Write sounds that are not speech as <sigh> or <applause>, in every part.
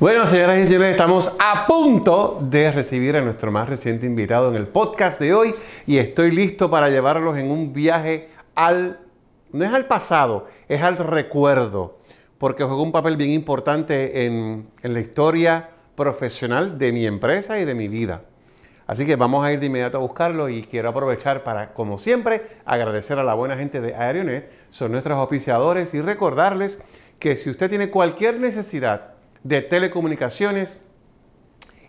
Bueno, señoras y señores, estamos a punto de recibir a nuestro más reciente invitado en el podcast de hoy y estoy listo para llevarlos en un viaje al, no es al pasado, es al recuerdo porque jugó un papel bien importante en, la historia profesional de mi empresa y de mi vida. Así que vamos a ir de inmediato a buscarlo y quiero aprovechar para, como siempre, agradecer a la buena gente de Aerionet, son nuestros oficiadores, y recordarles que si usted tiene cualquier necesidad de telecomunicaciones,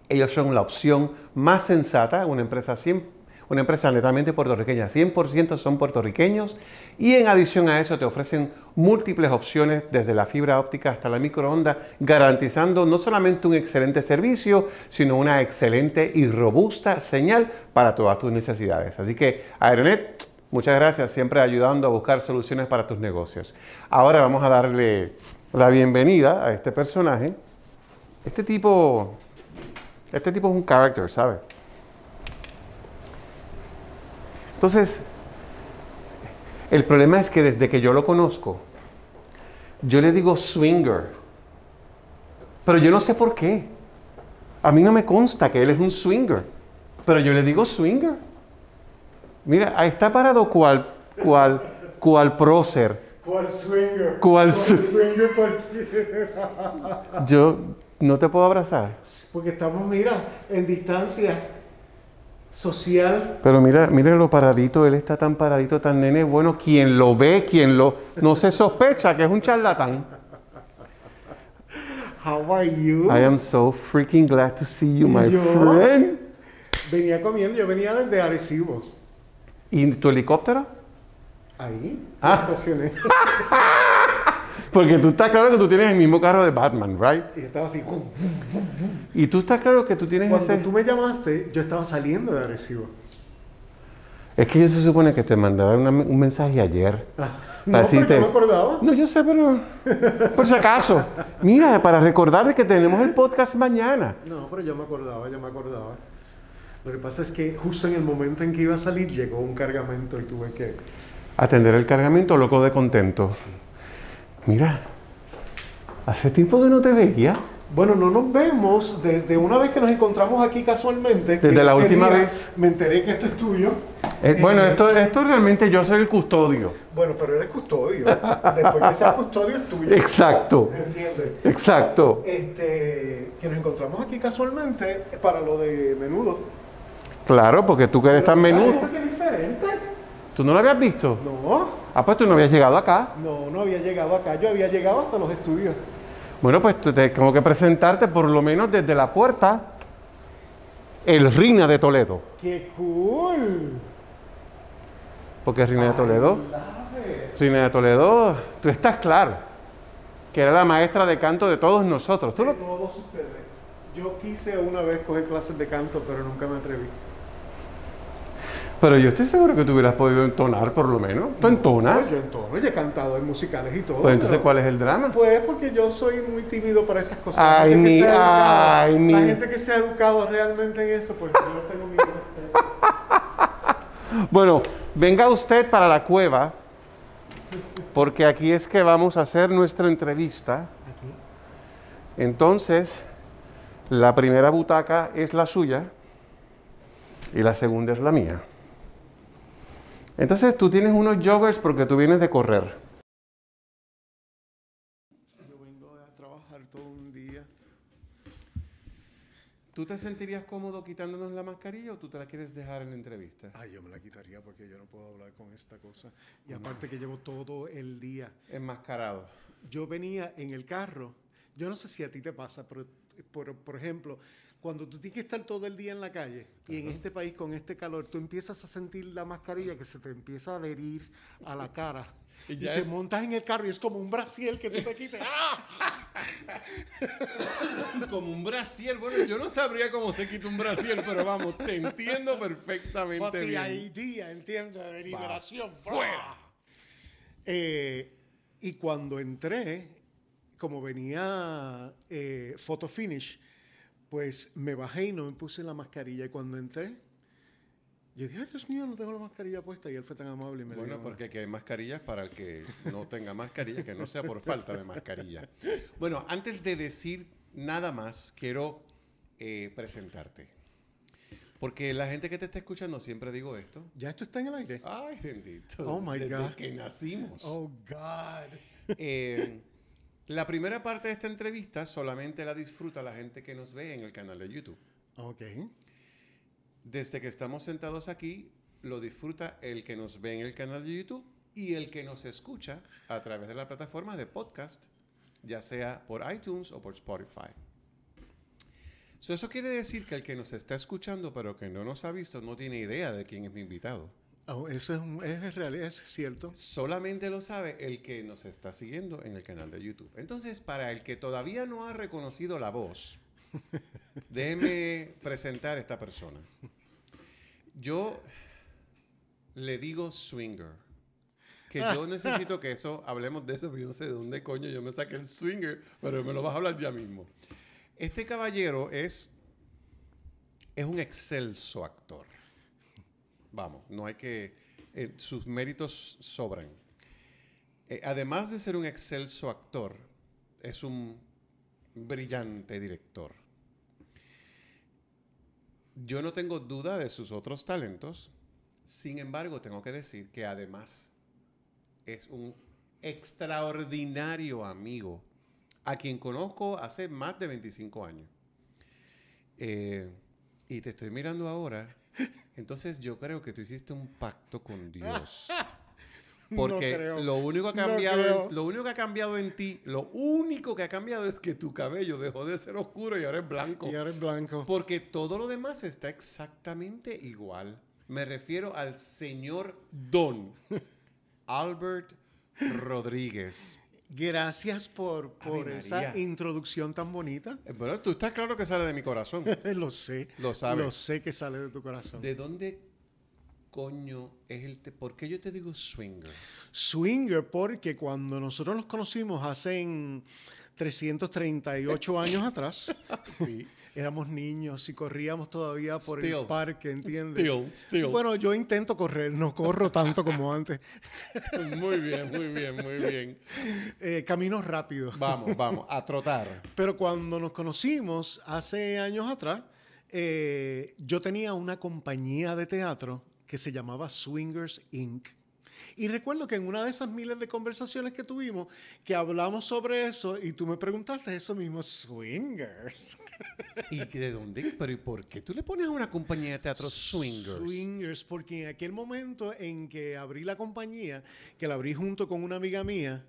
ellos son la opción más sensata, una empresa siempre una empresa netamente puertorriqueña, 100% son puertorriqueños y en adición a eso te ofrecen múltiples opciones desde la fibra óptica hasta la microonda, garantizando no solamente un excelente servicio, sino una excelente y robusta señal para todas tus necesidades. Así que Aeronet, muchas gracias, siempre ayudando a buscar soluciones para tus negocios. Ahora vamos a darle la bienvenida a este personaje. Este tipo, este tipo es un character, ¿sabes? Entonces, el problema es que desde que yo lo conozco, yo le digo swinger, pero yo no sé por qué. A mí no me consta que él es un swinger, pero yo le digo swinger. Mira, ahí está parado cual, cual, cual prócer. Cual swinger. swinger Yo no te puedo abrazar. Porque estamos, mira, en distancia social. Pero mira, mira lo paradito, él está tan paradito, tan nene, bueno, quien lo ve, quien lo... No se sospecha que es un charlatán. How are you? I am so freaking glad to see you, my friend. Venía comiendo, yo venía desde Arecibo. ¿Y tu helicóptero? Ahí, ah. estacioné. <laughs> Porque tú estás claro que tú tienes el mismo carro de Batman, ¿right? Y estaba así. y tú estás claro que tú tienes Cuando tú me llamaste, yo estaba saliendo de Arecibo. Es que yo se supone que te mandaron un mensaje ayer. Ah, para no, me no acordaba. No, yo sé, pero... Por si acaso. Mira, para recordar que tenemos el podcast mañana. No, pero yo me acordaba, yo me acordaba. Lo que pasa es que justo en el momento en que iba a salir llegó un cargamento y tuve que... Atender el cargamento, loco de contento. Mira, hace tiempo que no te veía. Bueno, no nos vemos desde una vez que nos encontramos aquí casualmente. Desde la última vez. Me enteré que esto es tuyo. Eh, bueno, eh, esto, realmente yo soy el custodio. Bueno, pero eres custodio. Después que seas custodio es tuyo. Exacto. ¿Entiendes? Exacto. Este, que nos encontramos aquí casualmente para lo de menudo. Claro, porque tú que eres tan menudo. que diferente. ¿Tú no lo habías visto? No. Ah, pues tú no habías llegado acá. No, no había llegado acá. Yo había llegado hasta los estudios. Bueno, pues tengo que presentarte por lo menos desde la puerta el Rina de Toledo. ¡Qué cool! Porque qué Rina de Toledo. Rina de Toledo, tú estás claro que era la maestra de canto de todos nosotros. todos ustedes. Yo quise una vez coger clases de canto, pero nunca me atreví. Pero yo estoy seguro que tú hubieras podido entonar, por lo menos. ¿Tú entonas? Pues yo entono, yo he cantado en musicales y todo. Pues entonces, ¿cuál es el drama? Pues porque yo soy muy tímido para esas cosas. Ay, ni, La gente que se ha educado realmente en eso, pues yo tengo miedo <laughs> Bueno, venga usted para la cueva, porque aquí es que vamos a hacer nuestra entrevista. Entonces, la primera butaca es la suya y la segunda es la mía. Entonces tú tienes unos joggers porque tú vienes de correr. Yo vengo a trabajar todo un día. ¿Tú te sentirías cómodo quitándonos la mascarilla o tú te la quieres dejar en la entrevista? Ay, yo me la quitaría porque yo no puedo hablar con esta cosa. Y aparte que llevo todo el día. Enmascarado. Yo venía en el carro. Yo no sé si a ti te pasa, pero por ejemplo, cuando tú tienes que estar todo el día en la calle y en este país con este calor, tú empiezas a sentir la mascarilla que se te empieza a adherir a la cara. Y, te montas en el carro y es como un brasier que tú te quites. <laughs> ¡Ah! como un brasier. Bueno, yo no sabría cómo se quita un brasier, pero vamos, te entiendo perfectamente. Porque ahí hay día, entiendo, de liberación. ¡Fuera! Eh, y cuando entré, como venía eh, Photo Finish, pues me bajé y no me puse la mascarilla. Y cuando entré, yo dije, ay Dios mío, no tengo la mascarilla puesta. Y él fue tan amable y me Bueno, porque que hay mascarillas para el que no tenga mascarilla, que no sea por falta de mascarilla. Bueno, antes de decir nada más, quiero eh, presentarte. Porque la gente que te está escuchando siempre digo esto. Ya esto está en el aire. Ay, bendito. Oh my Desde que nacimos. Oh God. Eh, la primera parte de esta entrevista solamente la disfruta la gente que nos ve en el canal de YouTube. Ok. Desde que estamos sentados aquí, lo disfruta el que nos ve en el canal de YouTube y el que nos escucha a través de la plataforma de podcast, ya sea por iTunes o por Spotify. eso quiere decir que el que nos está escuchando pero que no nos ha visto no tiene idea de quién es mi invitado. Oh, eso es, es, real, es cierto. Solamente lo sabe el que nos está siguiendo en el canal de YouTube. Entonces, para el que todavía no ha reconocido la voz, <laughs> déjeme presentar a esta persona. Yo le digo swinger. Que yo <laughs> necesito que eso, hablemos de eso, yo no sé de dónde coño yo me saqué el swinger, pero me lo vas a hablar ya mismo. Este caballero es, es un excelso actor. Vamos, no hay que... Eh, sus méritos sobran. Eh, además de ser un excelso actor, es un brillante director. Yo no tengo duda de sus otros talentos, sin embargo tengo que decir que además es un extraordinario amigo a quien conozco hace más de 25 años. Eh, y te estoy mirando ahora entonces yo creo que tú hiciste un pacto con Dios. <laughs> Porque lo único ha cambiado, lo único que ha cambiado en ti, lo único que ha cambiado es que tu cabello dejó de ser oscuro y ahora es blanco. Y ahora es blanco. Porque todo lo demás está exactamente igual. Me refiero al señor Don <laughs> Albert Rodríguez. Gracias por, esa introducción tan bonita. Eh, bueno, tú estás claro que sale de mi corazón. <laughs> lo sé. Lo sabes. sé que sale de tu corazón. ¿De dónde coño es el ¿Por qué yo te digo swinger? Swinger porque cuando nosotros nos conocimos hace 338 años atrás, <laughs> sí éramos niños y corríamos todavía por el parque, ¿entiendes? Bueno, yo intento correr, no corro tanto como antes. <laughs> muy bien, muy bien, muy bien. Eh, caminos rápidos. Vamos, vamos, a trotar. Pero cuando nos conocimos hace años atrás, eh, yo tenía una compañía de teatro que se llamaba Swingers Inc. Y recuerdo que en una de esas miles de conversaciones que tuvimos, que hablamos sobre eso y tú me preguntaste eso mismo, swingers. <laughs> ¿Y de dónde? ¿Pero y por qué tú le pones a una compañía de teatro swingers? Swingers, porque en aquel momento en que abrí la compañía, que la abrí junto con una amiga mía,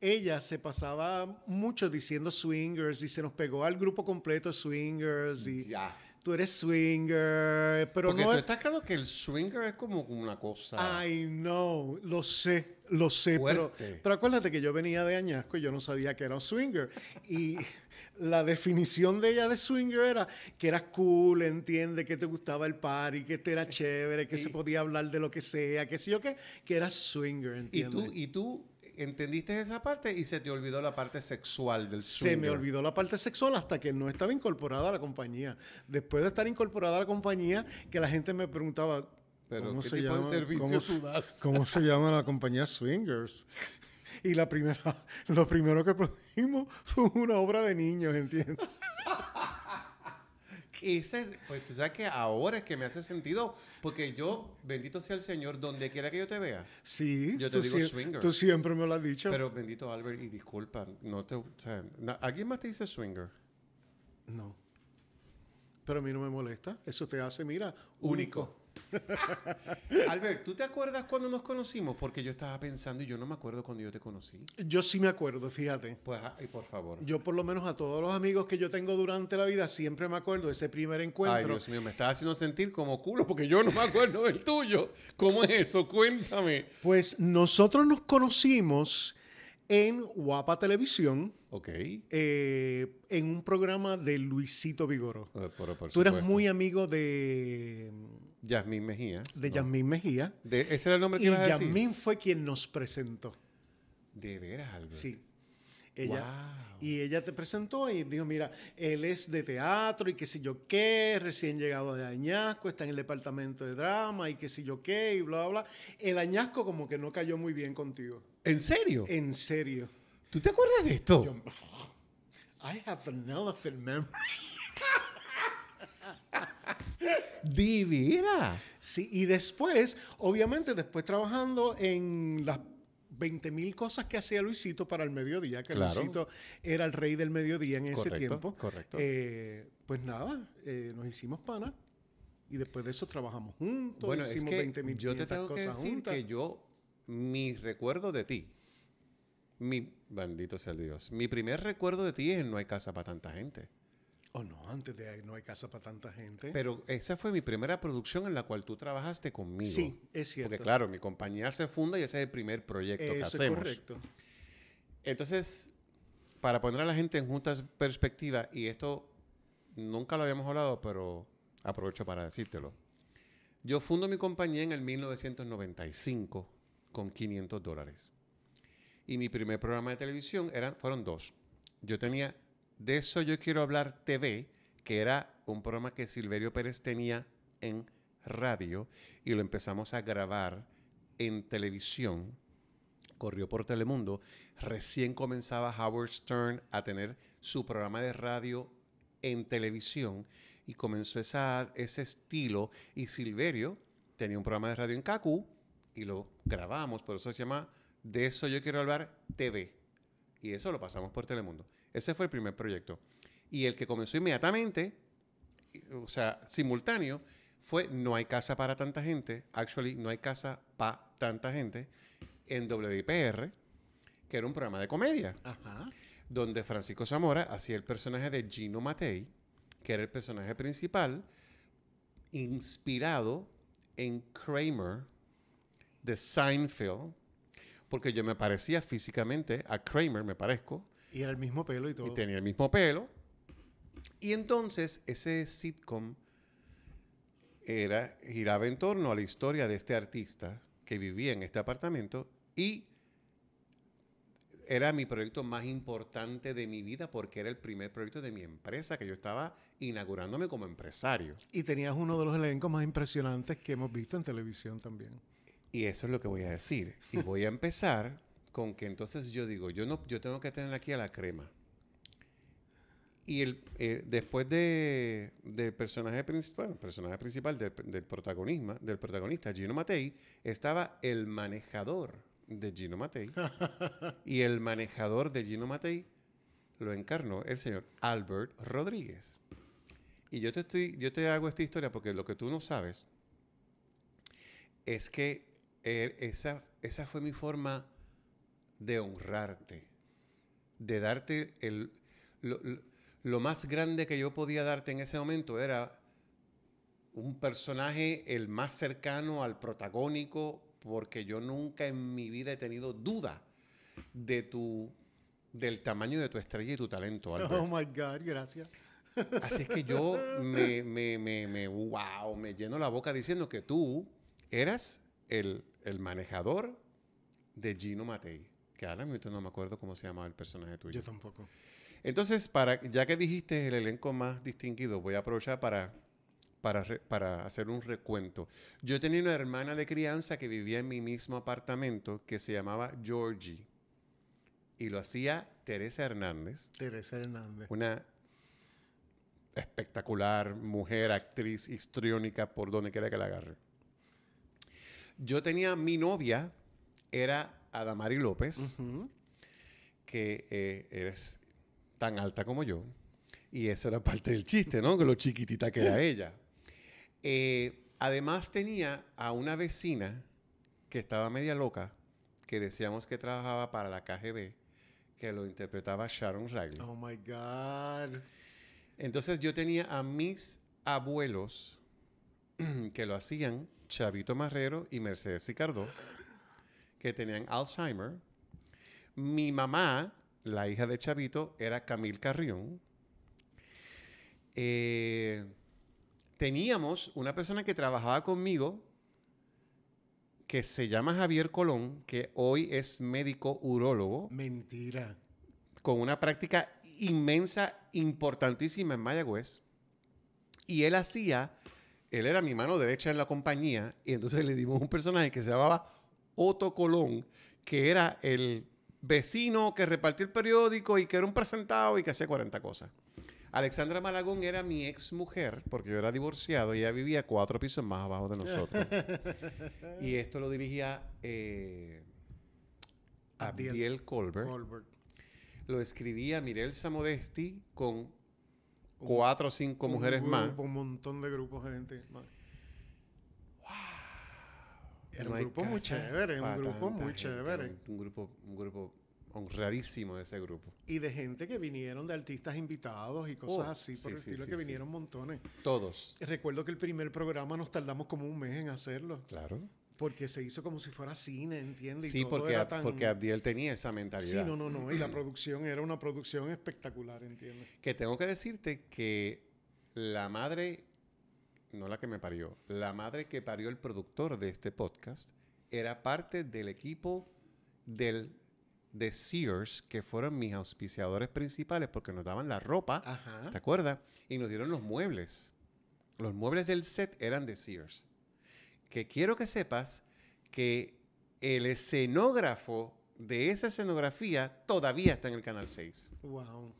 ella se pasaba mucho diciendo swingers y se nos pegó al grupo completo swingers y tú eres swinger, pero no... Tú estás claro que el swinger es como una cosa... Ay, no, lo sé, lo sé, pero, pero acuérdate que yo venía de Añasco y yo no sabía que era swinger. Y <laughs> la definición de ella de swinger era que era cool, entiende, que te gustaba el party, que te era chévere, que se podía hablar de lo que sea, que sí o qué, que eras swinger, entiende. Y tú, y tú entendiste esa parte y se te olvidó la parte sexual del swinger. Se me olvidó la parte sexual hasta que no estaba incorporada a la compañía. Después de estar incorporada a la compañía, que la gente me preguntaba, Pero, ¿cómo, <laughs> se, llama, la compañía Swingers? Y la primera, <laughs> lo primero que produjimos fue una obra de niños, ¿entiendes? <laughs> ese, pues tú sabes que ahora es que me hace sentido, porque yo, bendito sea el Señor, donde quiera que yo te vea. Sí, yo te digo swinger. Tú siempre me lo has dicho. Pero bendito Albert, y disculpa, no te. ¿Alguien más te dice swinger? No. Pero a mí no me molesta. Eso te hace, mira, único. <laughs> Albert, ¿tú te acuerdas cuando nos conocimos? Porque yo estaba pensando y yo no me acuerdo cuando yo te conocí. Yo sí me acuerdo, fíjate. Pues, ah, por favor. Yo por lo menos a todos los amigos que yo tengo durante la vida siempre me acuerdo de ese primer encuentro. Ay, Dios mío, me estaba haciendo sentir como culo porque yo no me acuerdo del tuyo. ¿Cómo es eso? Cuéntame. Pues nosotros nos conocimos en Guapa Televisión. Ok. Eh, en un programa de Luisito Vigoro. Eh, Tú eras muy amigo de. Mm, Yasmín Mejía. De Yasmín Mejía. ese era el nombre que ibas a decir. Yasmín fue quien nos presentó. De veras, Albert. Sí. Ella, Y ella te presentó y dijo, mira, él es de teatro y qué sé yo qué, recién llegado de Añasco, está en el departamento de drama y qué sé yo qué, y bla, bla. El Añasco como que no cayó muy bien contigo. ¿En serio? En serio. ¿Tú te acuerdas de esto? Oh, I have an elephant memory. <laughs> Divina. Sí, y después, obviamente, después trabajando en las 20.000 mil cosas que hacía Luisito para el mediodía, que Luisito era el rey del mediodía en ese tiempo. Correcto. Eh, pues nada, eh, nos hicimos panas y después de eso trabajamos juntos, bueno, hicimos es que 20 mil cosas que decir Que yo mi recuerdo de ti. Mi, bendito sea el Dios. Mi primer recuerdo de ti es No hay casa para tanta gente. Oh, no, antes de No hay casa para tanta gente. Pero esa fue mi primera producción en la cual tú trabajaste conmigo. Sí, es cierto. Porque claro, mi compañía se funda y ese es el primer proyecto que hacemos. Es correcto. Entonces, para poner a la gente en juntas perspectivas, y esto nunca lo habíamos hablado, pero aprovecho para decírtelo. Yo fundo mi compañía en el 1995 con 500 dólares. Y mi primer programa de televisión eran, fueron dos. Yo tenía De eso yo quiero hablar TV, que era un programa que Silverio Pérez tenía en radio y lo empezamos a grabar en televisión. Corrió por Telemundo. Recién comenzaba Howard Stern a tener su programa de radio en televisión y comenzó esa, ese estilo. Y Silverio tenía un programa de radio en Kaku y lo grabamos, por eso se llama De eso yo quiero hablar TV. Y eso lo pasamos por Telemundo. Ese fue el primer proyecto. Y el que comenzó inmediatamente, o sea, simultáneo, fue No hay casa para tanta gente, actually, No hay casa para tanta gente, en WIPR, que era un programa de comedia, Ajá. donde Francisco Zamora hacía el personaje de Gino Matei, que era el personaje principal, inspirado en Kramer, de Seinfeld, porque yo me parecía físicamente a Kramer, me parezco. Y era el mismo pelo y todo. Y tenía el mismo pelo. Y entonces ese sitcom era, giraba en torno a la historia de este artista que vivía en este apartamento y era mi proyecto más importante de mi vida porque era el primer proyecto de mi empresa que yo estaba inaugurándome como empresario. Y tenías uno de los elencos más impresionantes que hemos visto en televisión también. Y eso es lo que voy a decir. Y <laughs> voy a empezar con que entonces yo digo, yo, no, yo tengo que tener aquí a la crema. Y el, eh, después de, del personaje principal, personaje principal del, protagonismo, del protagonista, Gino Matei, estaba el manejador de Gino Matei. <laughs> y el manejador de Gino Matei lo encarnó el señor Albert Rodríguez. Y yo te, estoy, yo te hago esta historia porque lo que tú no sabes es que Er, esa, esa fue mi forma de honrarte, de darte el... Lo, más grande que yo podía darte en ese momento era un personaje el más cercano al protagónico, porque yo nunca en mi vida he tenido duda de tu del tamaño de tu estrella y tu talento. <laughs> Oh my God, gracias. <laughs> Así es que yo me, me, me, me, wow, me lleno la boca diciendo que tú eras el el manejador de Gino Matei. Que ahora mismo no me acuerdo cómo se llamaba el personaje tuyo. Yo tampoco. Entonces, para, ya que dijiste el elenco más distinguido, voy a aprovechar para, para, para hacer un recuento. Yo tenía una hermana de crianza que vivía en mi mismo apartamento que se llamaba Georgie. Y lo hacía Teresa Hernández. Teresa Hernández. Una espectacular mujer, actriz histriónica por donde quiera que la agarre. Yo tenía mi novia, era Adamari López, que eh, es tan alta como yo. Y eso era parte del chiste, ¿no? Que lo chiquitita que era ella. Eh, además tenía a una vecina que estaba media loca, que decíamos que trabajaba para la KGB, que lo interpretaba Sharon Riley. Oh my God. Entonces yo tenía a mis abuelos <clears throat> que lo hacían Chavito Marrero y Mercedes Sicardo, que tenían Alzheimer. Mi mamá, la hija de Chavito, era Camil Carrión. Eh, teníamos una persona que trabajaba conmigo que se llama Javier Colón, que hoy es médico urólogo. Mentira. Con una práctica inmensa, importantísima en Mayagüez. Y él hacía él era mi mano derecha en la compañía y entonces le dimos un personaje que se llamaba Otto Colón, que era el vecino que repartía el periódico y que era un presentado y que hacía 40 cosas. Alexandra Malagón era mi exmujer porque yo era divorciado y ella vivía cuatro pisos más abajo de nosotros. <laughs> y esto lo dirigía eh, Colbert. Lo escribía Mirel Samodesti con cuatro o cinco mujeres más. Un montón de grupos de gente Wow. Era un grupo muy chévere, un grupo muy chévere. Un, grupo, un grupo rarísimo ese grupo. Y de gente que vinieron, de artistas invitados y cosas oh, así, por el estilo, que vinieron montones. Todos. Recuerdo que el primer programa nos tardamos como un mes en hacerlo. Claro porque se hizo como si fuera cine, ¿entiendes? Sí, y porque, era porque Abdiel tenía esa mentalidad. Sí, no, no, no. Y la <clears throat> producción era una producción espectacular, ¿entiendes? Que tengo que decirte que la madre, no la que me parió, la madre que parió el productor de este podcast era parte del equipo del de Sears, que fueron mis auspiciadores principales porque nos daban la ropa, ¿te acuerdas? Y nos dieron los muebles. Los muebles del set eran de Sears que quiero que sepas que el escenógrafo de esa escenografía todavía está en el Canal 6. Wow.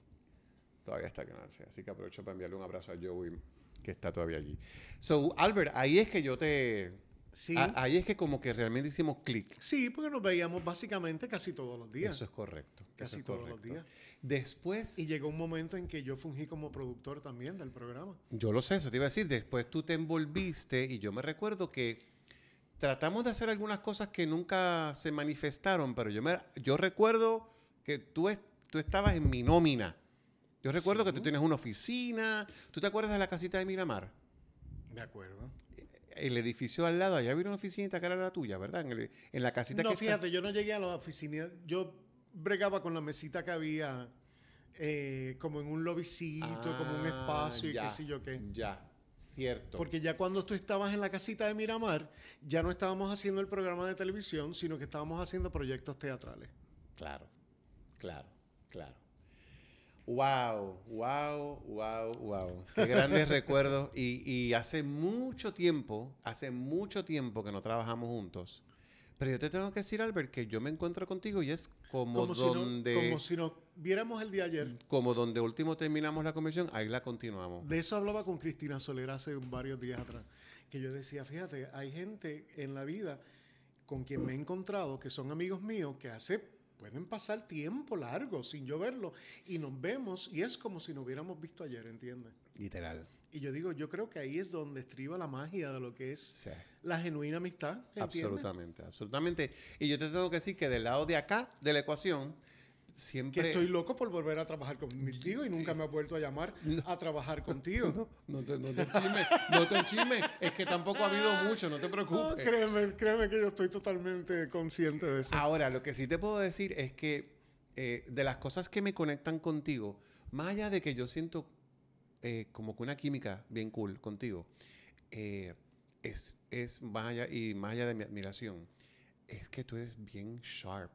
Todavía está en el Canal 6. Así que aprovecho para enviarle un abrazo a Joey, que está todavía allí. So, Albert, ahí es que yo te ahí es que como que realmente hicimos clic. Sí, porque nos veíamos básicamente casi todos los días. Eso es correcto. Casi todos los días. Después... Y llegó un momento en que yo fungí como productor también del programa. Yo lo sé, eso te iba a decir. Después tú te envolviste y yo me recuerdo que tratamos de hacer algunas cosas que nunca se manifestaron, pero yo, me, yo recuerdo que tú, tú estabas en mi nómina. Yo recuerdo que tú tienes una oficina. ¿Tú te acuerdas de la casita de Miramar? De acuerdo el edificio al lado, allá había una oficinita que era la tuya, ¿verdad? En, la casita no, fíjate, yo no llegué a la oficina. Yo bregaba con la mesita que había eh, como en un lobbycito, como un ah, espacio y qué sé yo qué. Ya, cierto. Porque ya cuando tú estabas en la casita de Miramar, ya no estábamos haciendo el programa de televisión, sino que estábamos haciendo proyectos teatrales. Claro, claro, claro. Wow, wow, wow, wow. Qué grandes <laughs> recuerdos. Y, hace mucho tiempo, hace mucho tiempo que no trabajamos juntos. Pero yo te tengo que decir, Albert, que yo me encuentro contigo y es como, donde. como si nos viéramos el día ayer. Como donde último terminamos la conversión, ahí la continuamos. De eso hablaba con Cristina Soler hace varios días atrás. Que yo decía, fíjate, hay gente en la vida con quien me he encontrado que son amigos míos que hace pueden pasar tiempo largo sin yo verlo y nos vemos y es como si nos hubiéramos visto ayer, ¿entiendes? Literal. Y yo digo, yo creo que ahí es donde estriba la magia de lo que es la genuina amistad. Absolutamente, absolutamente. Y yo te tengo que decir que del lado de acá de la ecuación, que estoy loco por volver a trabajar contigo y nunca me ha vuelto a llamar a trabajar contigo. No, no te, no no te Es que tampoco ha habido mucho, no te preocupes. No, créeme, créeme que yo estoy totalmente consciente de eso. Ahora, lo que sí te puedo decir es que eh, de las cosas que me conectan contigo, más allá de que yo siento eh, como que una química bien cool contigo, eh, es, es más y más allá de mi admiración, es que tú eres bien sharp.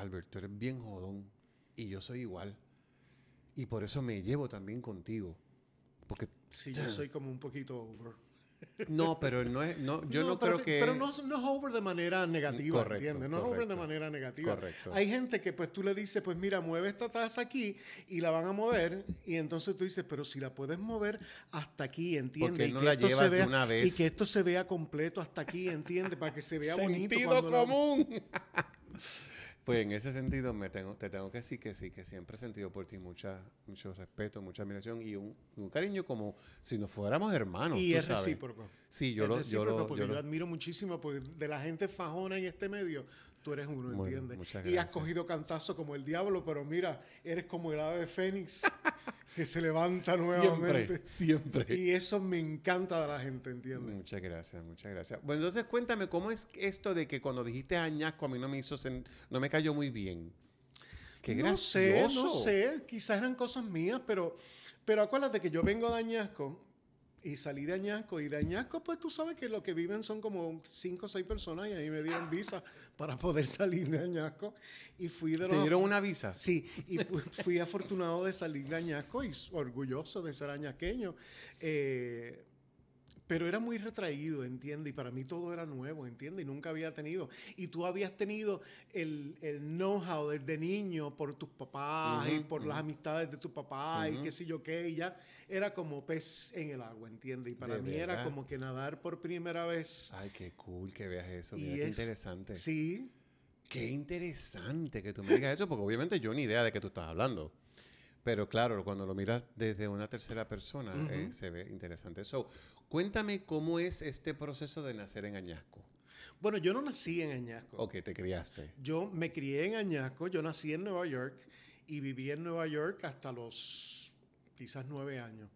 Alberto, eres bien jodón y yo soy igual. Y por eso me llevo también contigo. Porque. Sí, yo soy como un poquito over. No, pero no es. yo no, creo que. Pero no, es over de manera negativa, ¿entiendes? No es over de manera negativa. Correcto. Hay gente que, pues tú le dices, pues mira, mueve esta taza aquí y la van a mover. Y entonces tú dices, pero si la puedes mover hasta aquí, ¿entiendes? Y que esto se vea, Y que esto se vea completo hasta aquí, ¿entiendes? Para que se vea bonito. ¡Sentido común! <laughs> Pues en ese sentido me tengo, te tengo que decir que sí, que siempre he sentido por ti mucha, mucho respeto, mucha admiración y un, cariño como si nos fuéramos hermanos. Y es recíproco. Sí, yo es lo, porque admiro muchísimo porque de la gente fajona en este medio, tú eres uno, entiende. ¿entiendes? Y has cogido cantazo como el diablo, pero mira, eres como el ave fénix <laughs> que se levanta nuevamente. Siempre, siempre. Y eso me encanta de la gente, ¿entiendes? Muchas gracias, muchas gracias. Bueno, entonces cuéntame, ¿cómo es esto de que cuando dijiste añasco a mí no me hizo, no me cayó muy bien? Qué no gracioso. sé, no sé, quizás eran cosas mías, pero, pero acuérdate que yo vengo de añasco y salí de Añasco. Y de Añasco, pues tú sabes que lo que viven son como cinco o seis personas y ahí me dieron ah. visa para poder <laughs> salir de Añasco. Y fui de los... ¿Te dieron una visa? Sí, y fui afortunado de salir de Añasco y orgulloso de ser añaqueño. Eh, pero era muy retraído, entiende Y para mí todo era nuevo, entiende Y nunca había tenido. Y tú habías tenido el, el know-how desde niño por tus papás y por las amistades de tus papás y qué sé yo qué. Y ya era como pez en el agua, entiende Y para mí era como que nadar por primera vez. Ay, qué cool que veas eso. Mira, interesante. Sí. Qué interesante que tú me digas eso, porque obviamente yo ni idea de qué tú estás hablando. Pero claro, cuando lo miras desde una tercera persona, eh, se ve interesante. So, cuéntame cómo es este proceso de nacer en Añasco. Bueno, yo no nací en Añasco. Ok, te criaste. Yo me crié en Añasco, yo nací en Nueva York y viví en Nueva York hasta los quizás nueve años.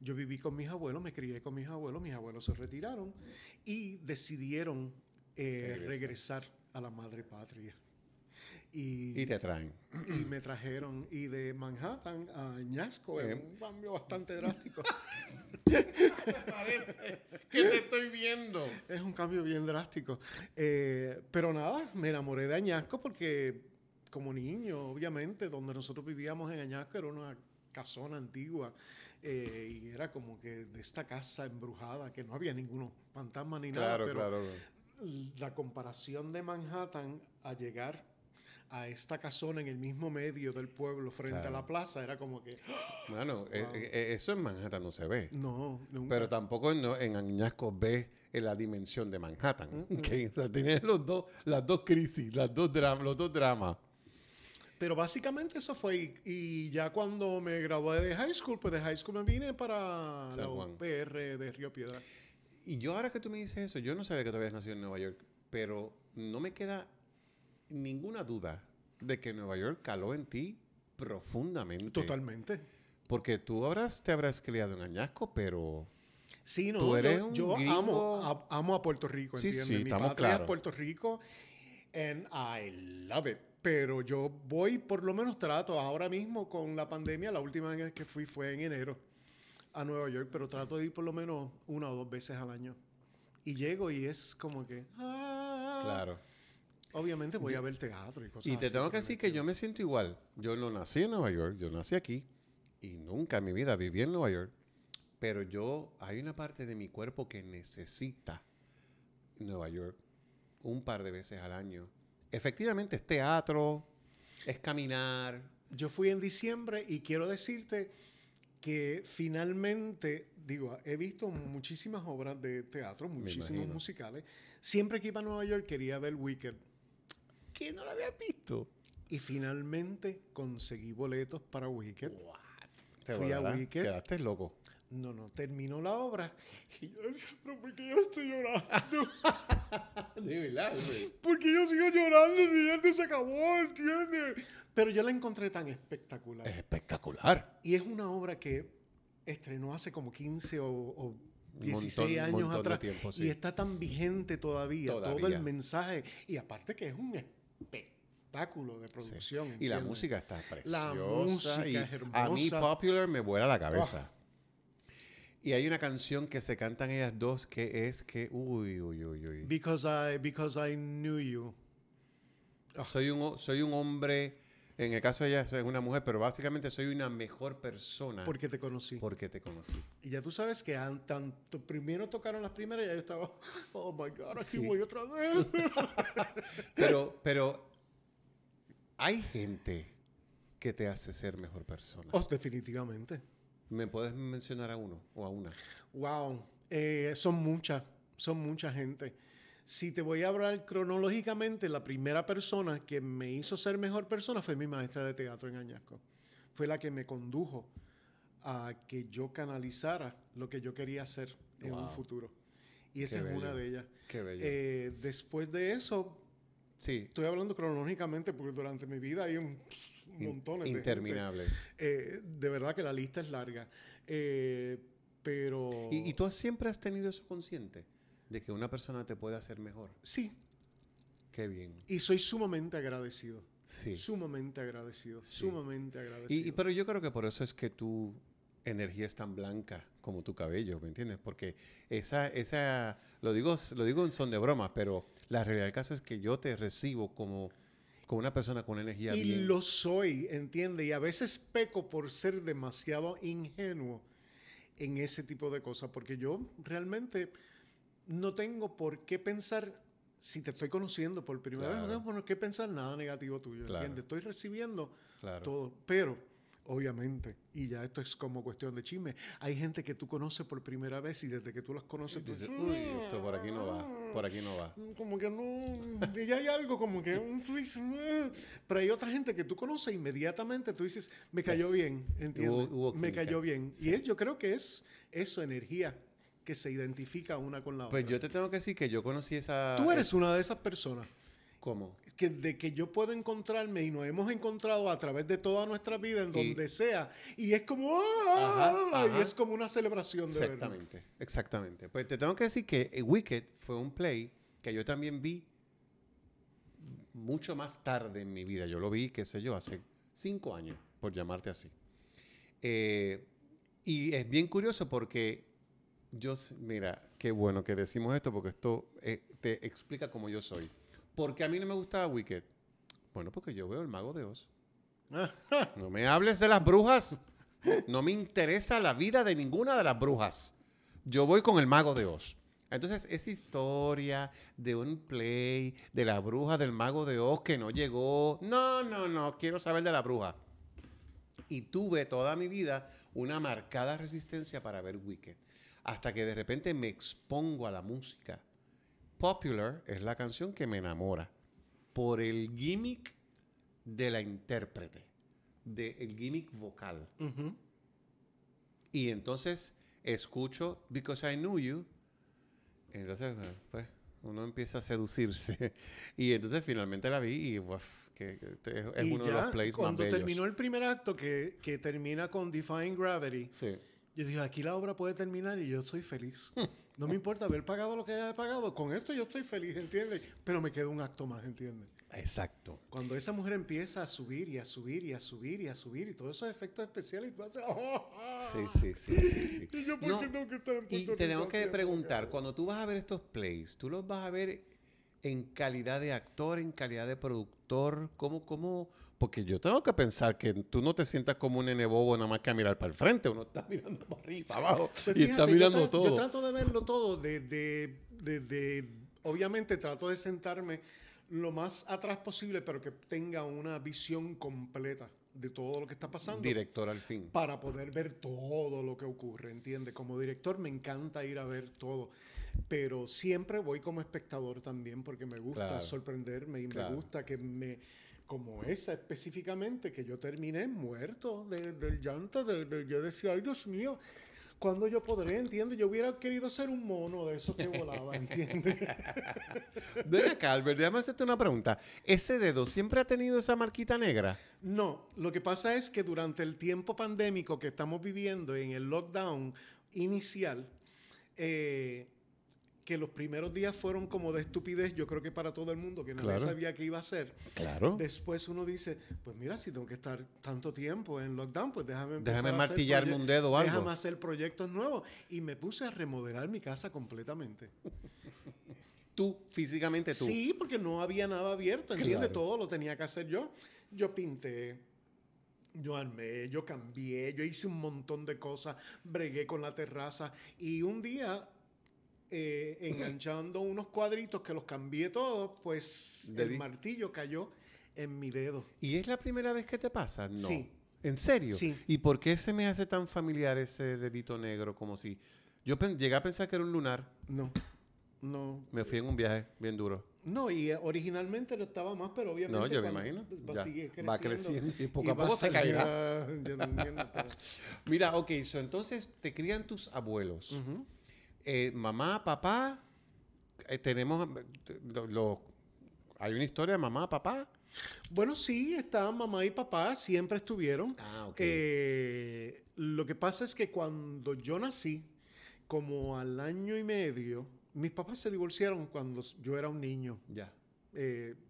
Yo viví con mis abuelos, me crié con mis abuelos, mis abuelos se retiraron y decidieron eh, regresar a la madre patria. Y, te traen. Y me trajeron. Y de Manhattan a Añasco es un cambio bastante drástico. <laughs> ¿Te parece? Que te estoy viendo. Es un cambio bien drástico. Eh, pero nada, me enamoré de Añasco porque como niño, obviamente, donde nosotros vivíamos en Añasco era una casona antigua eh, y era como que de esta casa embrujada que no había ninguno fantasma ni nada. Pero La comparación de Manhattan a llegar a esta casona en el mismo medio del pueblo frente a la plaza era como que bueno <gasps> e, e, e, eso en Manhattan no se ve no nunca. pero tampoco en, en Añasco ves eh, la dimensión de Manhattan mm, <laughs> que mm. o sea, tienes los dos las dos crisis las dos los dos dramas pero básicamente eso fue. Y, ya cuando me gradué de high school, pues de high school me vine para la de Río Piedra. Y yo ahora que tú me dices eso, yo no sabía que tú habías nacido en Nueva York, pero no me queda ninguna duda de que Nueva York caló en ti profundamente. Totalmente. Porque tú ahora te habrás criado en Añasco, pero... Sí, no, tú eres yo, un amo, a, amo a Puerto Rico, ¿entiendes? Sí, sí, Mi patria es Puerto Rico and I love it. Pero yo voy, por lo menos trato, ahora mismo con la pandemia, la última vez que fui fue en enero a Nueva York, pero trato de ir por lo menos una o dos veces al año. Y llego y es como que... Ah, claro Obviamente voy a ver teatro y cosas Y te tengo que decir que yo me siento igual. Yo no nací en Nueva York, yo nací aquí y nunca en mi vida viví en Nueva York. Pero yo, hay una parte de mi cuerpo que necesita Nueva York un par de veces al año. Efectivamente es teatro, es caminar. Yo fui en diciembre y quiero decirte que finalmente, digo, he visto muchísimas obras de teatro, muchísimos musicales. Siempre que iba a Nueva York quería ver Wicked no lo había visto? Y finalmente conseguí boletos para Wicked. What? Te Fui a Wicked. Quedaste loco. No, no, terminó la obra. Y yo decía, pero yo estoy llorando? De verdad, güey. yo sigo llorando si ya se acabó, ¿entiendes? Pero yo la encontré tan espectacular. espectacular. Y es una obra que estrenó hace como 15 o, 16 años atrás. Tiempo, Y está tan vigente todavía, todo el mensaje. Y aparte que es un espectáculo espectáculo de producción. Y la música está preciosa. y A mí Popular me vuela la cabeza. Ah. Y hay una canción que se cantan ellas dos que es que uy uy uy Because I because knew you. Ah. Soy un soy un hombre en el caso de ella, soy una mujer, pero básicamente soy una mejor persona. Porque te conocí. Porque te conocí. Y ya tú sabes que tanto, primero tocaron las primeras y ya yo estaba, <laughs> oh my God, aquí voy otra vez. <laughs> pero, pero hay gente que te hace ser mejor persona. Oh, definitivamente. ¿Me puedes mencionar a uno o a una? Wow, eh, son muchas, son mucha gente. Si te voy a hablar cronológicamente, la primera persona que me hizo ser mejor persona fue mi maestra de teatro en Añasco. Fue la que me condujo a que yo canalizara lo que yo quería hacer en un futuro. Y esa es una de ellas. Eh, después de eso, sí. estoy hablando cronológicamente porque durante mi vida hay un, montón de... Interminables. Eh, de verdad que la lista es larga. Eh, pero... ¿Y, tú siempre has tenido eso consciente? de que una persona te puede hacer mejor. Sí. Qué bien. Y soy sumamente agradecido. Sí. Sumamente agradecido. Sumamente agradecido. Y, pero yo creo que por eso es que tu energía es tan blanca como tu cabello, ¿me entiendes? Porque esa, esa, lo digo, lo digo en son de broma, pero la realidad del caso es que yo te recibo como, como una persona con energía. Y lo soy, ¿entiendes? Y a veces peco por ser demasiado ingenuo en ese tipo de cosas, porque yo realmente no tengo por qué pensar, si te estoy conociendo por primera vez, no tengo por qué pensar nada negativo tuyo, claro. ¿entiendes? Estoy recibiendo todo, pero... Obviamente, y ya esto es como cuestión de chisme. Hay gente que tú conoces por primera vez y desde que tú las conoces, dices, uy, mm, esto por aquí no va, por aquí no va. Mm, como que no, ya hay algo como que un mm. Pero hay otra gente que tú conoces inmediatamente, tú dices, me cayó bien, ¿entiendes? me cayó bien. Y yo creo que es eso, energía que se identifica una con la pues otra. Pues yo te tengo que decir que yo conocí esa... Tú eres eh, una de esas personas. ¿Cómo? Que, de que yo puedo encontrarme y nos hemos encontrado a través de toda nuestra vida, en donde sea. Y es como... ¡Ah! Y es como una celebración de Exactamente, exactamente. Pues te tengo que decir que eh, Wicked fue un play que yo también vi mucho más tarde en mi vida. Yo lo vi, qué sé yo, hace cinco años, por llamarte así. Eh, y es bien curioso porque yo, mira, qué bueno que decimos esto porque esto eh, te explica cómo yo soy. Porque a mí no me gustaba Wicked. Bueno, porque yo veo el mago de Oz. <laughs> no me hables de las brujas. No me interesa la vida de ninguna de las brujas. Yo voy con el mago de Oz. Entonces, esa historia de un play de la bruja del mago de Oz que no llegó. No, no, no, quiero saber de la bruja. Y tuve toda mi vida una marcada resistencia para ver Wicked hasta que de repente me expongo a la música. Popular es la canción que me enamora por el gimmick de la intérprete, del el gimmick vocal. Y entonces escucho Because I Knew You. Entonces, pues, uno empieza a seducirse. <laughs> y entonces finalmente la vi y que, es, uno de los plays Cuando terminó el primer acto, que, termina con Defying Gravity. Sí yo digo, aquí la obra puede terminar y yo estoy feliz. No me importa haber pagado lo que haya pagado. Con esto yo estoy feliz, ¿entiendes? Pero me queda un acto más, ¿entiendes? Exacto. Cuando esa mujer empieza a subir y a subir y a subir y a subir y todos esos efectos especiales y tú haces... ¡Oh! Sí, sí, sí, sí, sí. <laughs> Y yo, ¿por qué tengo que estar en Y que preguntar, cuando tú vas a ver estos plays, ¿tú los vas a ver en calidad de actor, en calidad de productor? ¿Cómo, cómo, porque yo tengo que pensar que tú no te sientas como un nene nada más que a mirar para el frente. Uno está <laughs> mirando para arriba, para abajo pues y está mirando todo. Yo trato de verlo todo. Desde, obviamente trato de sentarme lo más atrás posible, pero que tenga una visión completa de todo lo que está pasando. Director al fin. Para poder ver todo lo que ocurre, ¿entiendes? Como director me encanta ir a ver todo, pero siempre voy como espectador también porque me gusta sorprenderme y me gusta que me como esa específicamente, que yo terminé muerto del llanto, yo decía, ay Dios mío, ¿cuándo yo podré? entiende? Yo hubiera querido ser un mono de esos que volaba, <laughs> entiende. Ven acá, Albert, déjame hacerte una pregunta. ¿Ese dedo siempre ha tenido esa marquita negra? No, lo que pasa es que durante el tiempo pandémico que estamos viviendo en el lockdown inicial, eh, que los primeros días fueron como de estupidez, yo creo que para todo el mundo, que nadie sabía qué iba a hacer. Claro. Después uno dice, pues mira, si tengo que estar tanto tiempo en lockdown, pues déjame empezar Déjame martillarme un dedo o algo. Déjame hacer proyectos nuevos. Y me puse a remodelar mi casa completamente. <laughs> tú, físicamente tú. Sí, porque no había nada abierto, ¿entiendes? Todo lo tenía que hacer yo. Yo pinté, yo armé, yo cambié, yo hice un montón de cosas, bregué con la terraza y un día eh, enganchando unos cuadritos que los cambié todos, pues del el martillo cayó en mi dedo. ¿Y es la primera vez que te pasa? No. Sí. ¿En serio? Sí. ¿Y por qué se me hace tan familiar ese dedito negro como si... Yo llegué a pensar que era un lunar. No. No. Me fui en un viaje bien duro. No, y eh, originalmente lo estaba más, pero obviamente. No, yo me imagino. Va, ya, creciendo, va creciendo. Y poco a poco se caerá. <laughs> Mira, ok, so, entonces te crían tus abuelos. Ajá. Eh, mamá, papá, eh, tenemos hay una historia de mamá, papá. Bueno, sí, estaban mamá y papá, siempre estuvieron. Ah, eh, lo que pasa es que cuando yo nací, como al año y medio, mis papás se divorciaron cuando yo era un niño. Ya.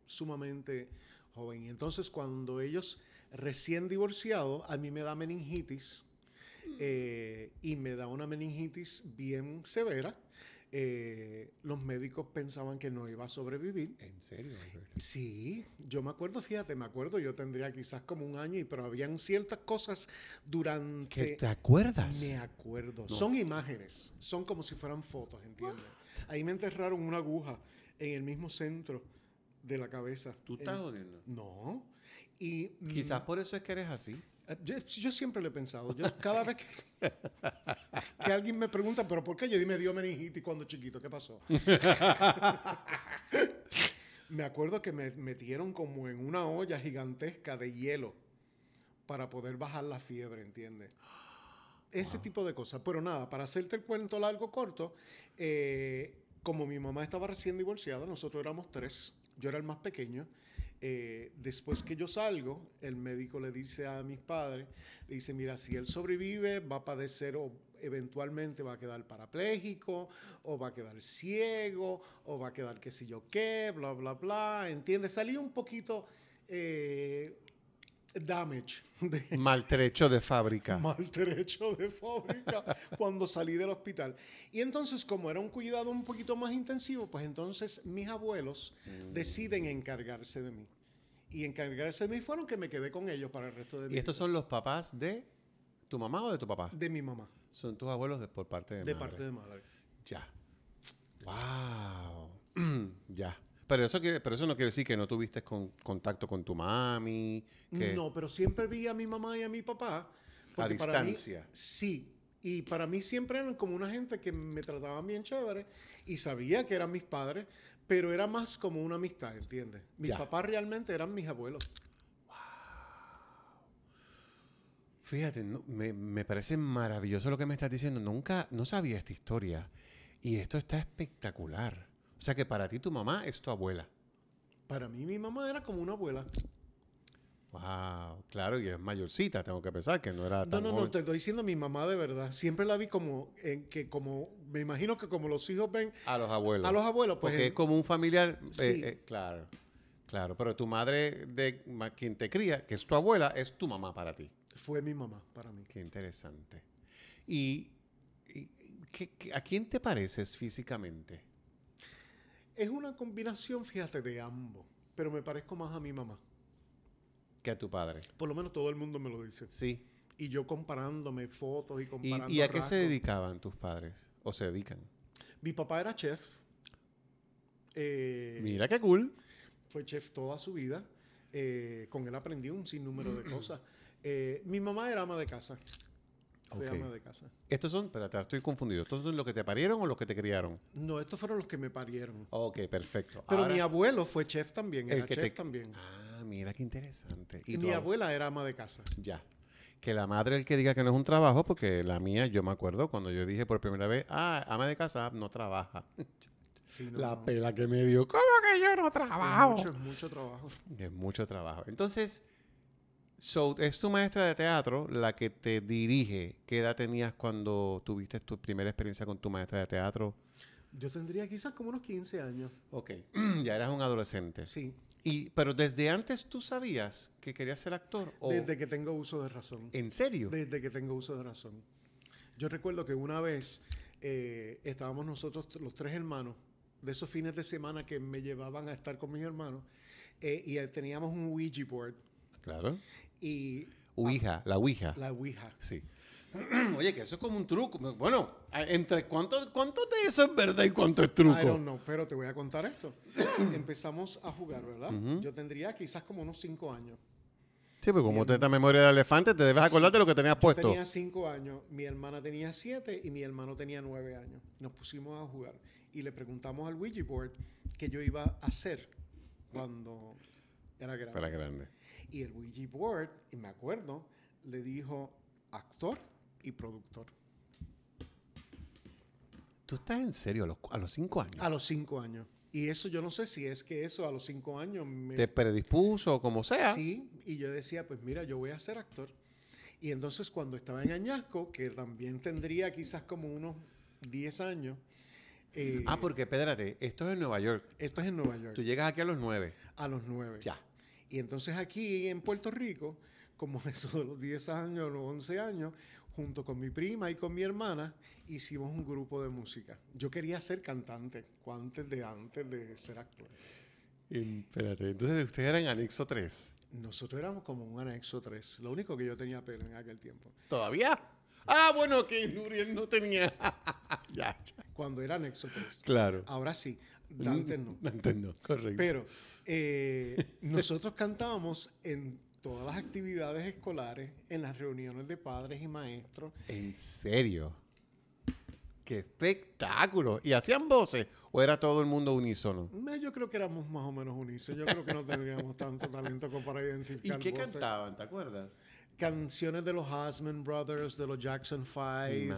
sumamente joven. Y entonces, cuando ellos recién divorciados, a mí me da meningitis. Eh, y me da una meningitis bien severa. Eh, los médicos pensaban que no iba a sobrevivir. ¿En serio? Sí, yo me acuerdo, fíjate, me acuerdo, yo tendría quizás como un año, y, pero habían ciertas cosas durante... ¿Que te acuerdas? Me acuerdo. Son imágenes, son como si fueran fotos, ¿entiendes? Ahí me enterraron una aguja en el mismo centro de la cabeza. ¿Tú estás jodiendo? No. Y, Quizás mm, por eso es que eres así. Eh, yo, siempre lo he pensado. Yo cada vez que, alguien me pregunta, ¿pero por qué? Yo dime, dio meningitis cuando chiquito, ¿qué pasó? <laughs> me acuerdo que me metieron como en una olla gigantesca de hielo para poder bajar la fiebre, ¿entiendes? Ese tipo de cosas. Pero nada, para hacerte el cuento largo, corto, eh, como mi mamá estaba recién divorciada, nosotros éramos tres, yo era el más pequeño. Eh, después que yo salgo, el médico le dice a mis padres, le dice, mira, si él sobrevive, va a padecer o eventualmente va a quedar parapléjico, o va a quedar ciego, o va a quedar qué sé yo qué, bla, bla, bla. ¿Entiendes? Salí un poquito... Eh, damage. De, <laughs> maltrecho de fábrica. Maltrecho de fábrica <laughs> cuando salí del hospital. Y entonces, como era un cuidado un poquito más intensivo, pues entonces mis abuelos mm. deciden encargarse de mí. Y encargarse de mí fueron que me quedé con ellos para el resto de mi vida. ¿Y estos son los papás de tu mamá o de tu papá? De mi mamá. Son tus abuelos por parte de, de De parte de madre. Ya. Wow. <clears throat> ya. Pero eso, que, eso no quiere decir que no tuviste con, contacto con tu mami. No, pero siempre vi a mi mamá y a mi papá. A distancia. sí. Y para mí siempre eran como una gente que me trataban bien chévere y sabía que eran mis padres, pero era más como una amistad, ¿entiendes? Mis papás realmente eran mis abuelos. Fíjate, me, me parece maravilloso lo que me estás diciendo. Nunca, no sabía esta historia. Y esto está espectacular. O sea que para ti tu mamá es tu abuela. Para mí mi mamá era como una abuela. Wow, claro, y es mayorcita, tengo que pensar que no era tan No, no, no, te estoy diciendo mi mamá de verdad. Siempre la vi como en eh, que como me imagino que como los hijos ven a los abuelos. A los abuelos, pues es como un familiar, eh, sí. Eh, claro. Claro, pero tu madre de quien te cría, que es tu abuela, es tu mamá para ti. Fue mi mamá para mí. Qué interesante. ¿Y, y a quién te pareces físicamente? Es una combinación, fíjate, de ambos. Pero me parezco más a mi mamá. Que a tu padre. Por lo menos todo el mundo me lo dice. Sí. Y yo comparándome fotos y comparando. ¿Y, a qué se dedicaban tus padres? ¿O se dedican? Mi papá era chef. Eh, Mira qué cool. Fue chef toda su vida. Eh, con él aprendí un sinnúmero de <clears throat> cosas. Eh, mi mamá era ama de casa ama de casa. Estos son, pero estoy confundido. ¿Estos son los que te parieron o los que te criaron? No, estos fueron los que me parieron. Ok, perfecto. Pero mi abuelo fue chef también, el chef también. Ah, mira qué interesante. ¿Y mi abuela era ama de casa. Ya. Que la madre el que diga que no es un trabajo, porque la mía, yo me acuerdo cuando yo dije por primera vez, ah, ama de casa no trabaja. <laughs> la pela que me dio, ¿cómo que yo no trabajo? es mucho trabajo. Es mucho trabajo. Entonces, So, es tu maestra de teatro la que te dirige. ¿Qué edad tenías cuando tuviste tu primera experiencia con tu maestra de teatro? Yo tendría quizás como unos 15 años. Ok, <clears throat> ya eras un adolescente. Sí. Y, pero desde antes tú sabías que querías ser actor. Desde que tengo uso de razón. ¿En serio? Desde que tengo uso de razón. Yo recuerdo que una vez eh, estábamos nosotros los tres hermanos, de esos fines de semana que me llevaban a estar con mis hermanos, eh, y teníamos un Ouija board. Claro y... Ouija, la Ouija. La Ouija. Sí. <clears throat> Oye, que eso es como un truco. Bueno, entre cuánto, cuánto de eso es verdad y cuánto es truco. I don't know, pero te voy a contar esto. <clears throat> Empezamos a jugar, ¿verdad? Yo tendría quizás como unos cinco años. Sí, pero pues como tienes memoria de elefante, te debes acordar de lo que tenías puesto. Yo tenía cinco años, mi hermana tenía siete y mi hermano tenía nueve años. Nos pusimos a jugar y le preguntamos al Ouija board qué yo iba a hacer cuando era grande. Era grande. Y el Ouija board, y me acuerdo, le dijo actor y productor. ¿Tú estás en serio a los, cinco años? A los cinco años. Y eso yo no sé si es que eso a los cinco años me... Te predispuso, o como sea. Sí, y yo decía, pues mira, yo voy a ser actor. Y entonces cuando estaba en Añasco, que también tendría quizás como unos diez años. Eh, ah, porque espérate, esto es en Nueva York. Esto es en Nueva York. Tú llegas aquí a los nueve. A los nueve Ya. Y entonces aquí en Puerto Rico, como <laughs> esos 10 años o 11 años, junto con mi prima y con mi hermana, hicimos un grupo de música. Yo quería ser cantante antes de, antes de ser actor. espérate, entonces ustedes eran anexo 3. Nosotros éramos como un anexo 3. Lo único que yo tenía pelo en aquel tiempo. ¿Todavía? Ah, bueno, que Nuriel no tenía. <laughs> Cuando era anexo 3. Claro. Ahora sí. Dante no. Dante mm, no, correcto. Pero eh, nosotros cantábamos en todas las actividades escolares, en las reuniones de padres y maestros. ¿En serio? ¡Qué espectáculo! ¿Y hacían voces o era todo el mundo unísono? yo creo que éramos más o menos unísono. Yo creo que no tendríamos <laughs> tanto talento como para identificar ¿Y qué cantaban, te acuerdas? canciones de los Osmond Brothers, de los Jackson Five,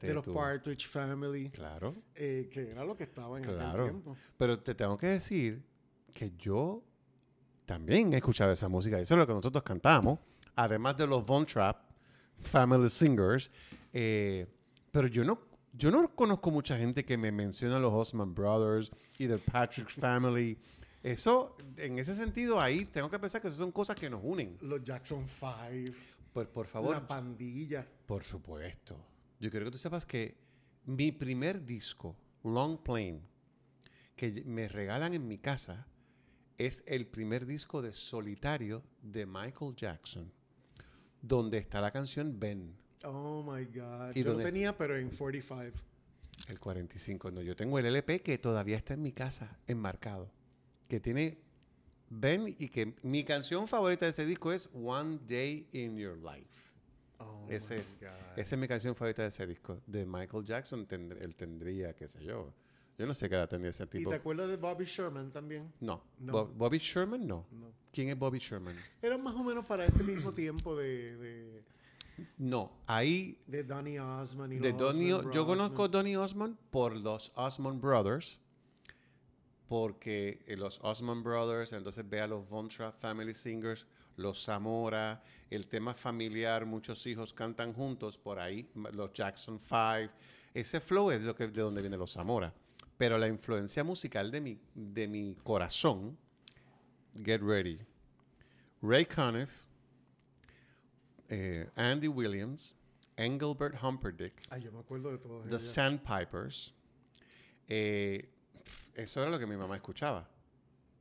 de los Partridge Family. Claro. Eh, que era lo que estaba en claro. tiempo. Pero te tengo que decir que yo también he escuchado esa música. Eso es lo que nosotros cantamos. Además de los Von Trapp Family Singers. Eh, pero yo no, yo no conozco mucha gente que me menciona a los Osman Brothers y del Patrick Family. Eso, en ese sentido, ahí tengo que pensar que son cosas que nos unen. Los Jackson Five. Pues por favor. La pandilla. Por supuesto. Yo quiero que tú sepas que mi primer disco, Long Plane, que me regalan en mi casa, es el primer disco de solitario de Michael Jackson, donde está la canción Ben. Oh my God. Y yo lo tenía, pero en 45. El 45, no. Yo tengo el LP que todavía está en mi casa, enmarcado que tiene Ben y que mi canción favorita de ese disco es One Day in Your Life. Oh es, esa es mi canción favorita de ese disco. De Michael Jackson, él tendría, qué sé yo. Yo no sé qué edad tendría ese tipo. ¿Y te acuerdas de Bobby Sherman también? No. ¿Bobby Sherman? No. ¿Quién es Bobby Sherman? Era más o menos para ese mismo tiempo de, No, ahí... De Donny Osmond y de Donny, Yo conozco a Donny Osmond por los Osmond Brothers porque eh, los Osman Brothers, entonces ve a los Von Family Singers, los Zamora, el tema familiar, muchos hijos cantan juntos por ahí, los Jackson Five, ese flow es de donde viene los Zamora. Pero la influencia musical de mi, de mi corazón, get ready, Ray Conniff, eh, Andy Williams, Engelbert Humperdick, The Sandpipers, eh, eso era lo que mi mamá escuchaba.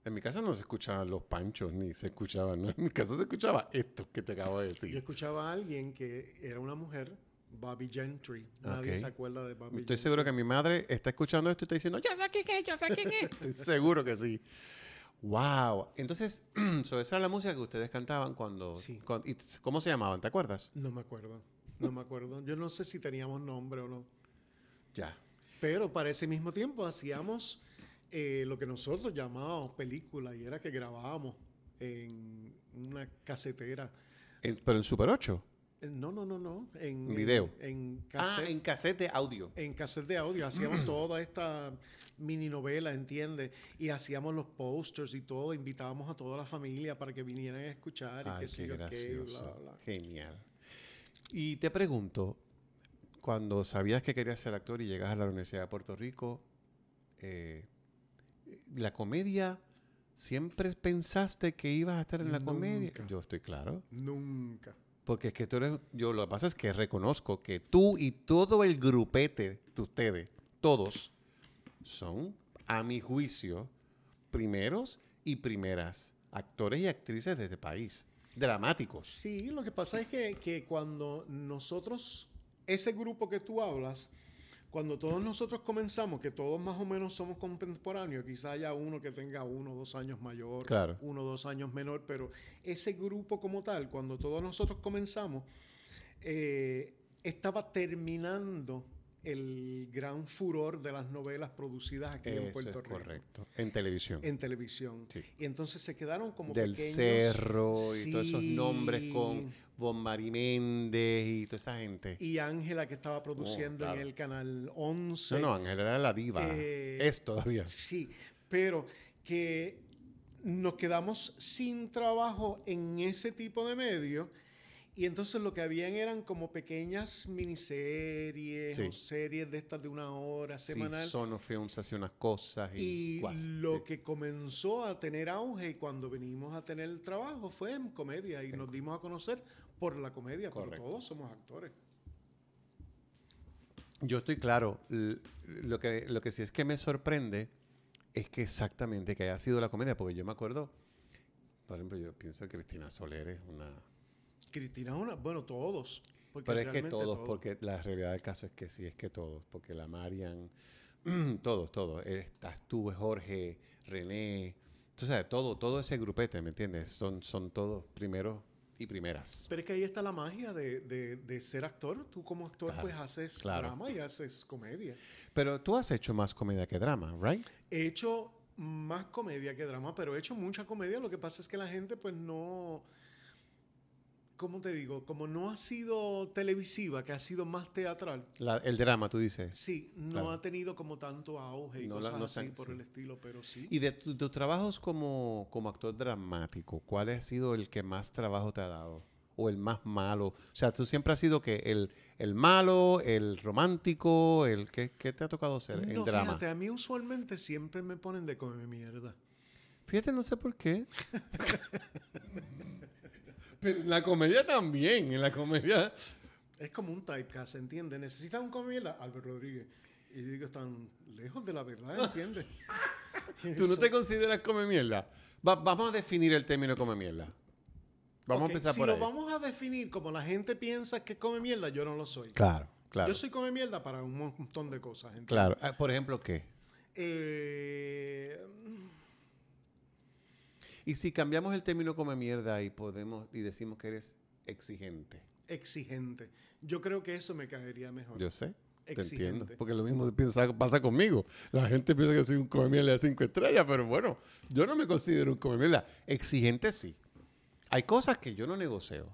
En mi casa no se escuchaban los panchos ni se escuchaban, ¿no? en mi casa se escuchaba esto que te acabo de decir. Yo escuchaba a alguien que era una mujer, Bobby Gentry. Nadie se acuerda de Bobby Estoy seguro que mi madre está escuchando esto y está diciendo, yo sé quién es, yo sé quién es. <laughs> seguro que sí. Wow. Entonces, <clears throat> sobre esa era la música que ustedes cantaban cuando... ¿Cómo se llamaban? ¿Te acuerdas? No me acuerdo. No me acuerdo. Yo no sé si teníamos nombre o no. Ya. Pero para ese mismo tiempo hacíamos eh, lo que nosotros llamábamos película y era que grabábamos en una casetera. ¿Pero en Super 8? Eh, no, no, no, no. En video. En, ah, cassette, ah, en cassette de audio. En cassette de audio. Hacíamos mm. toda esta mini novela, ¿entiendes? Y hacíamos los posters y todo. Invitábamos a toda la familia para que vinieran a escuchar. y qué, Genial. Y te pregunto, cuando sabías que querías ser actor y llegas a la Universidad de Puerto Rico, eh, la comedia, siempre pensaste que ibas a estar en la comedia. Yo estoy claro. Nunca. Porque es que tú eres, yo lo que pasa es que reconozco que tú y todo el grupete de ustedes, todos, son, a mi juicio, primeros y primeras actores y actrices de este país. Dramáticos. Sí, lo que pasa es que, que cuando nosotros, ese grupo que tú hablas, cuando todos nosotros comenzamos, que todos más o menos somos contemporáneos, quizá haya uno que tenga uno o dos años mayor, uno o dos años menor, pero ese grupo como tal, cuando todos nosotros comenzamos, eh, estaba terminando el gran furor de las novelas producidas aquí en Puerto Rico. Correcto, en televisión. En televisión. Y entonces se quedaron como Del Cerro y todos esos nombres con Von Mari Méndez y toda esa gente. Y Ángela que estaba produciendo oh, en el canal 11. No, no, Ángela era la diva. Eh, es todavía. Sí, pero que nos quedamos sin trabajo en ese tipo de medios y entonces lo que habían eran como pequeñas miniseries o series de estas de una hora semanal. Sí, Sono Films hace unas cosas. Y, lo que comenzó a tener auge y cuando venimos a tener el trabajo fue en comedia y nos dimos a conocer por la comedia, porque todos somos actores. Yo estoy claro. Lo que, lo que sí es que me sorprende es que exactamente que haya sido la comedia, porque yo me acuerdo, por ejemplo, yo pienso que Cristina Soler es una Cristina una, bueno, todos. Pero es que todos, porque la realidad del caso es que sí, es que todos, porque la Marian, <clears throat> todos, todos, estás tú, Jorge, René, tú sabes, todo, todo ese grupete, ¿me entiendes? Son, son todos primeros y primeras. Pero es que ahí está la magia de, ser actor. Tú como actor pues haces drama y haces comedia. Pero tú has hecho más comedia que drama, ¿right? He hecho más comedia que drama, pero he hecho mucha comedia. Lo que pasa es que la gente pues no ¿cómo te digo? Como no ha sido televisiva, que ha sido más teatral. el drama, tú dices. Sí, no ha tenido como tanto auge y cosas así por el estilo, pero sí. Y de tus trabajos como, como actor dramático, ¿cuál ha sido el que más trabajo te ha dado? ¿O el más malo? O sea, tú siempre has sido que el, el malo, el romántico, el ¿qué, te ha tocado ser? en el drama. Fíjate, a mí usualmente siempre me ponen de comer mierda. Fíjate, no sé por qué. <laughs> en la comedia también, en la comedia. Es como un typecast, entiende ¿Necesitas un mierda? Albert Rodríguez. Y digo, están lejos de la verdad, ¿entiendes? <laughs> ¿Tú no te consideras come mierda? vamos a definir el término come mierda. Vamos a empezar por ahí. Si lo vamos a definir como la gente piensa que come mierda, yo no lo soy. Claro, claro. Yo soy come mierda para un montón de cosas. Claro. Ah, por ejemplo, ¿qué? Eh, y si cambiamos el término come mierda y podemos y decimos que eres exigente. Exigente. Yo creo que eso me caería mejor. Yo sé. Te entiendo. Porque lo mismo piensa, pasa conmigo. La gente piensa que soy un come de cinco estrellas, pero bueno, yo no me considero un come mierda. Exigente sí. Hay cosas que yo no negocio.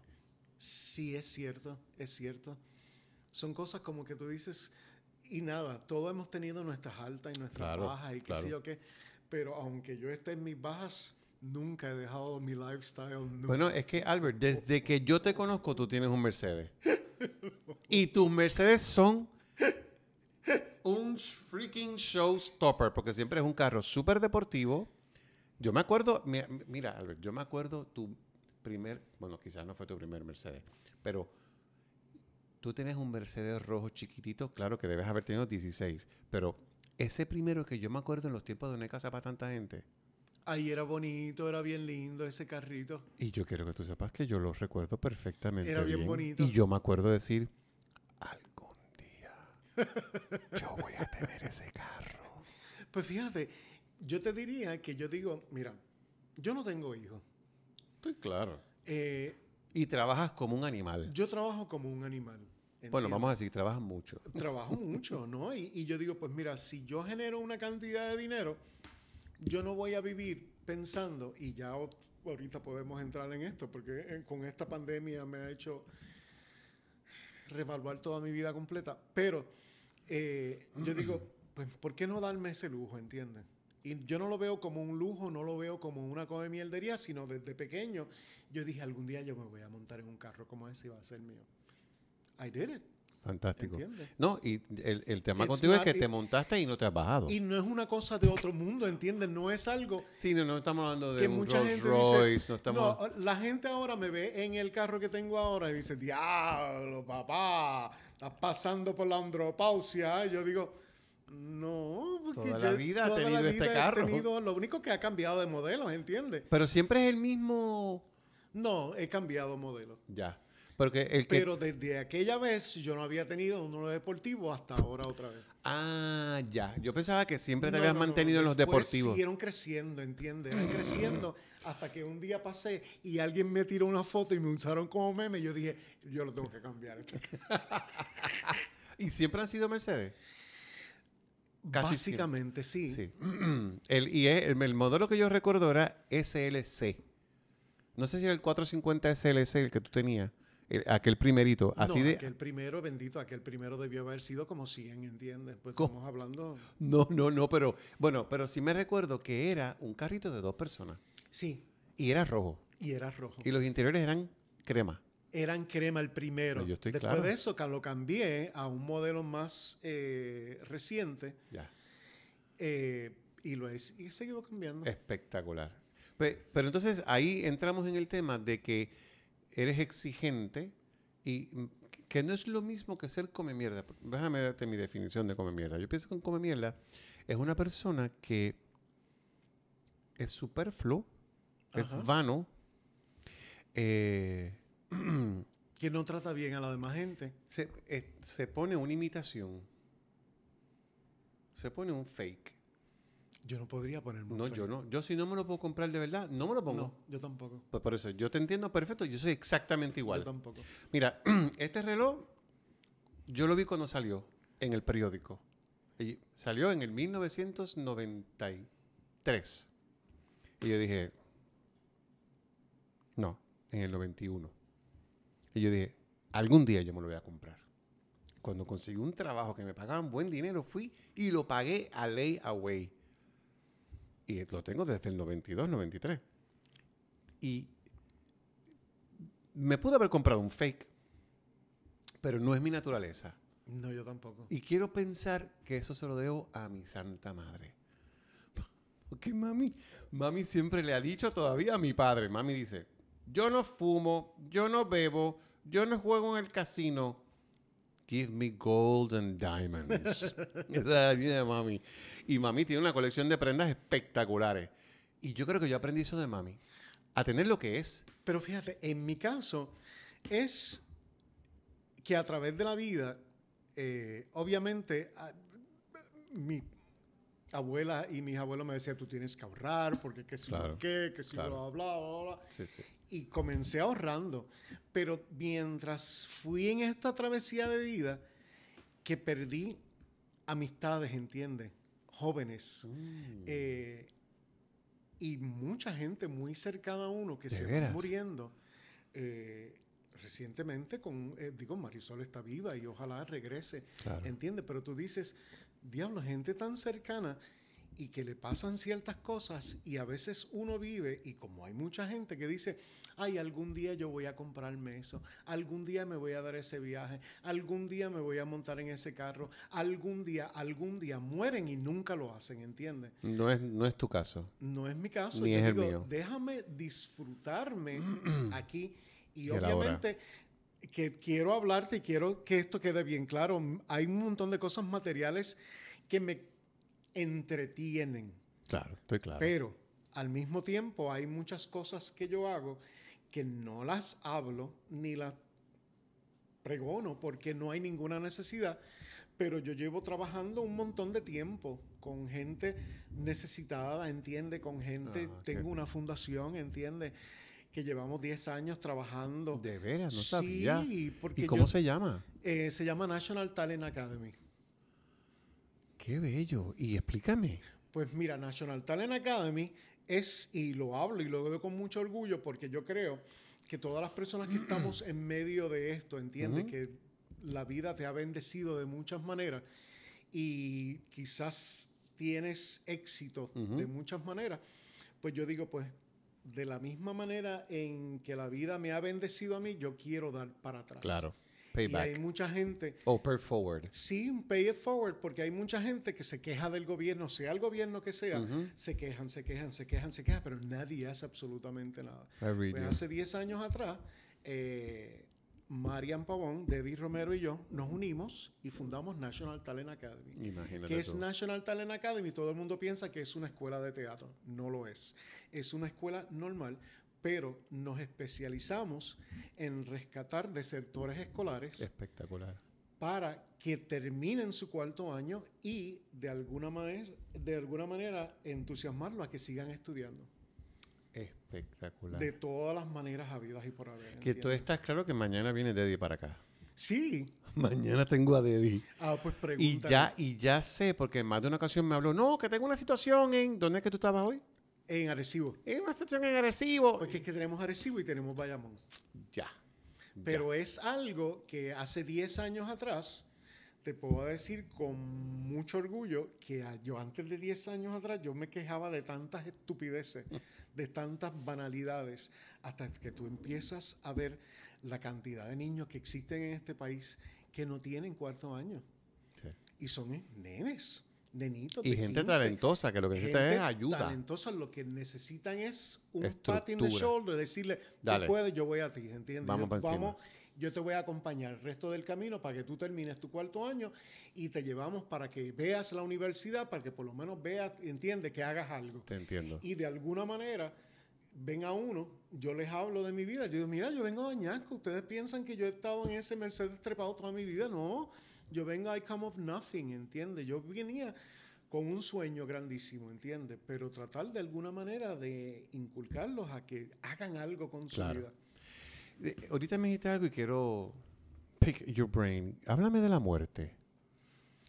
Sí, es cierto, es cierto. Son cosas como que tú dices, y nada, todos hemos tenido nuestras altas y nuestras bajas y qué sé yo qué, pero aunque yo esté en mis bajas, Nunca he dejado mi lifestyle. Bueno, es que Albert, desde que yo te conozco, tú tienes un Mercedes. <laughs> y tus Mercedes son un freaking showstopper, porque siempre es un carro súper deportivo. Yo me acuerdo, mira, Albert, yo me acuerdo tu primer, bueno, quizás no fue tu primer Mercedes, pero tú tienes un Mercedes rojo chiquitito, claro que debes haber tenido 16, pero ese primero que yo me acuerdo en los tiempos donde casa para tanta gente Ahí era bonito, era bien lindo ese carrito. Y yo quiero que tú sepas que yo lo recuerdo perfectamente. Era bien, bonito. Y yo me acuerdo decir, algún día yo voy a tener ese carro. <laughs> Pues fíjate, yo te diría que yo digo, mira, yo no tengo hijos. Estoy claro. Eh, y trabajas como un animal. Yo trabajo como un animal. Bueno, vamos a decir, trabajas mucho. Trabajo mucho, ¿no? Y, y, yo digo, pues mira, si yo genero una cantidad de dinero, yo no voy a vivir pensando, y ya ahorita podemos entrar en esto, porque eh, con esta pandemia me ha hecho revaluar toda mi vida completa, pero eh, yo digo, <clears throat> pues, ¿por qué no darme ese lujo, entienden? Y yo no lo veo como un lujo, no lo veo como una cosa de mieldería, sino desde pequeño yo dije, algún día yo me voy a montar en un carro como ese y va a ser mío. I did it. Fantástico. No, y el, tema contigo es que te montaste y no te has bajado. Y no es una cosa de otro mundo, ¿entiendes? No es algo. Sí, no, estamos hablando de Rolls Royce. no, la gente ahora me ve en el carro que tengo ahora y dice: Diablo, papá, estás pasando por la andropausia. yo digo. No, porque toda la vida tenido este carro. lo único que ha cambiado de modelo ¿entiendes? Pero siempre es el mismo. No, he cambiado modelo. Ya. Pero desde aquella vez yo no había tenido uno de deportivo hasta ahora otra vez. Ah, ya. Yo pensaba que siempre te habías mantenido en los deportivos. Siguieron creciendo, ¿entiendes? creciendo hasta que un día pasé y alguien me tiró una foto y me usaron como meme. yo dije, yo lo tengo que cambiar. <laughs> ¿Y siempre han sido Mercedes? Básicamente, sí. <clears throat> el, y el modelo que yo recuerdo era SLC. No sé si era el 450 SLC el que tú tenías aquel primerito. Así no, de, aquel primero, bendito, aquel primero debió haber sido como 100, ¿entiendes? Pues estamos hablando... No, no, no, pero bueno, pero sí me recuerdo que era un carrito de dos personas. Sí. Y era rojo. Y era rojo. Y los interiores eran crema. Eran crema el primero. Pues yo estoy Después de eso lo cambié a un modelo más eh, reciente. Ya. Eh, y lo he, seguido cambiando. Espectacular. pero entonces ahí entramos en el tema de que eres exigente y que no es lo mismo que ser come mierda. Déjame darte mi definición de come mierda. Yo pienso que un come mierda es una persona que es superfluo, es vano, eh, <clears throat> que no trata bien a la demás gente. se eh, pone una imitación, se pone un fake yo no podría ponerme No, yo no. Yo si no me lo puedo comprar de verdad, no me lo pongo. No, yo tampoco. Pues por eso, yo te entiendo perfecto, yo soy exactamente igual. Yo tampoco. Mira, <clears throat> este reloj, yo lo vi cuando salió en el periódico. Y salió en el 1993. Y yo dije, no, en el 91. Y yo dije, algún día yo me lo voy a comprar. Cuando conseguí un trabajo que me pagaban buen dinero, fui y lo pagué a Lay Away y lo tengo desde el 92, 93. Y me pude haber comprado un fake, pero no es mi naturaleza. No, yo tampoco. Y quiero pensar que eso se lo debo a mi santa madre. <laughs> Porque mami, mami siempre le ha dicho todavía a mi padre, mami dice, yo no fumo, yo no bebo, yo no juego en el casino. Give me gold and diamonds. <laughs> Esa es la de mami. Y mami tiene una colección de prendas espectaculares. Y yo creo que yo aprendí eso de mami. A tener lo que es. Pero fíjate, en mi caso, es que a través de la vida, eh, obviamente, ah, mi abuela y mis abuelos me decían, tú tienes que ahorrar, porque qué si qué, que si bla, bla, bla, Y comencé ahorrando. Pero mientras fui en esta travesía de vida, que perdí amistades, ¿entiendes? jóvenes. Mm. Eh, y mucha gente muy cercana a uno que se va muriendo. Eh, recientemente con, eh, digo, Marisol está viva y ojalá regrese, entiende Pero tú dices, diablo, gente tan cercana y que le pasan ciertas cosas y a veces uno vive y como hay mucha gente que dice, ay, algún día yo voy a comprarme eso, algún día me voy a dar ese viaje, algún día me voy a montar en ese carro, algún día, algún día mueren y nunca lo hacen, ¿entiendes? No es, no es tu caso. No es mi caso. Ni yo es mío. déjame disfrutarme <clears throat> aquí y obviamente que quiero hablarte y quiero que esto quede bien claro. Hay un montón de cosas materiales que me entretienen. Claro, estoy claro. Pero al mismo tiempo hay muchas cosas que yo hago que no las hablo ni las pregono porque no hay ninguna necesidad, pero yo llevo trabajando un montón de tiempo con gente necesitada, entiende, con gente, ah, tengo una fundación, entiende, que llevamos 10 años trabajando. De veras, no sabía. Porque ¿Y cómo se llama? Eh, se llama National Talent Academy. Qué bello. Y explícame. Pues mira, National Talent Academy es, y lo hablo y lo veo con mucho orgullo porque yo creo que todas las personas que estamos en medio de esto entienden que la vida te ha bendecido de muchas maneras y quizás tienes éxito de muchas maneras. Pues yo digo, pues de la misma manera en que la vida me ha bendecido a mí, yo quiero dar para atrás. Claro. Y hay mucha gente. Oh, pay forward. Sí, pay it forward, porque hay mucha gente que se queja del gobierno, sea el gobierno que sea, se quejan, se quejan, se quejan, se quejan, pero nadie hace absolutamente nada. Pues hace 10 años atrás, eh, Marian Pavón, Deddy Romero y yo nos unimos y fundamos National Talent Academy. Imagínate. ¿Qué es National Talent Academy? Todo el mundo piensa que es una escuela de teatro. No lo es. Es una escuela normal pero nos especializamos en rescatar sectores escolares. Espectacular. Para que terminen su cuarto año y de alguna, manera, de entusiasmarlo a que sigan estudiando. Espectacular. De todas las maneras habidas y por haber. Que tú estás claro que mañana viene Deddy para acá. Sí. <laughs> Mañana tengo a Deddy. Ah, pues pregunta. Y ya, y ya sé, porque más de una ocasión me habló, no, que tengo una situación en. ¿Dónde es que tú estabas hoy? En Arecibo. Es una en Arecibo. Porque es que tenemos Arecibo y tenemos Bayamón. Ya. Pero es algo que hace 10 años atrás, te puedo decir con mucho orgullo que yo antes de 10 años atrás yo me quejaba de tantas estupideces, <laughs> de tantas banalidades, hasta que tú empiezas a ver la cantidad de niños que existen en este país que no tienen cuarto año. Y son nenes. Y gente talentosa, que lo que necesita es ayuda. Talentosa, lo que necesitan es un pat in the shoulder, decirle, Dale. puedes, yo voy a ti, ¿entiendes? Vamos, yo, te voy a acompañar el resto del camino para que tú termines tu cuarto año y te llevamos para que veas la universidad, para que por lo menos veas, entiendes, que hagas algo. Te entiendo. Y de alguna manera ven a uno, yo les hablo de mi vida, yo digo, mira, yo vengo de Añasco, ustedes piensan que yo he estado en ese Mercedes trepado toda mi vida, no, yo vengo I come of nothing, ¿entiendes? Yo venía con un sueño grandísimo, ¿entiendes? Pero tratar de alguna manera de inculcarlos a que hagan algo con su vida. Eh, eh, ahorita me dijiste algo y quiero pick your brain. Háblame de la muerte.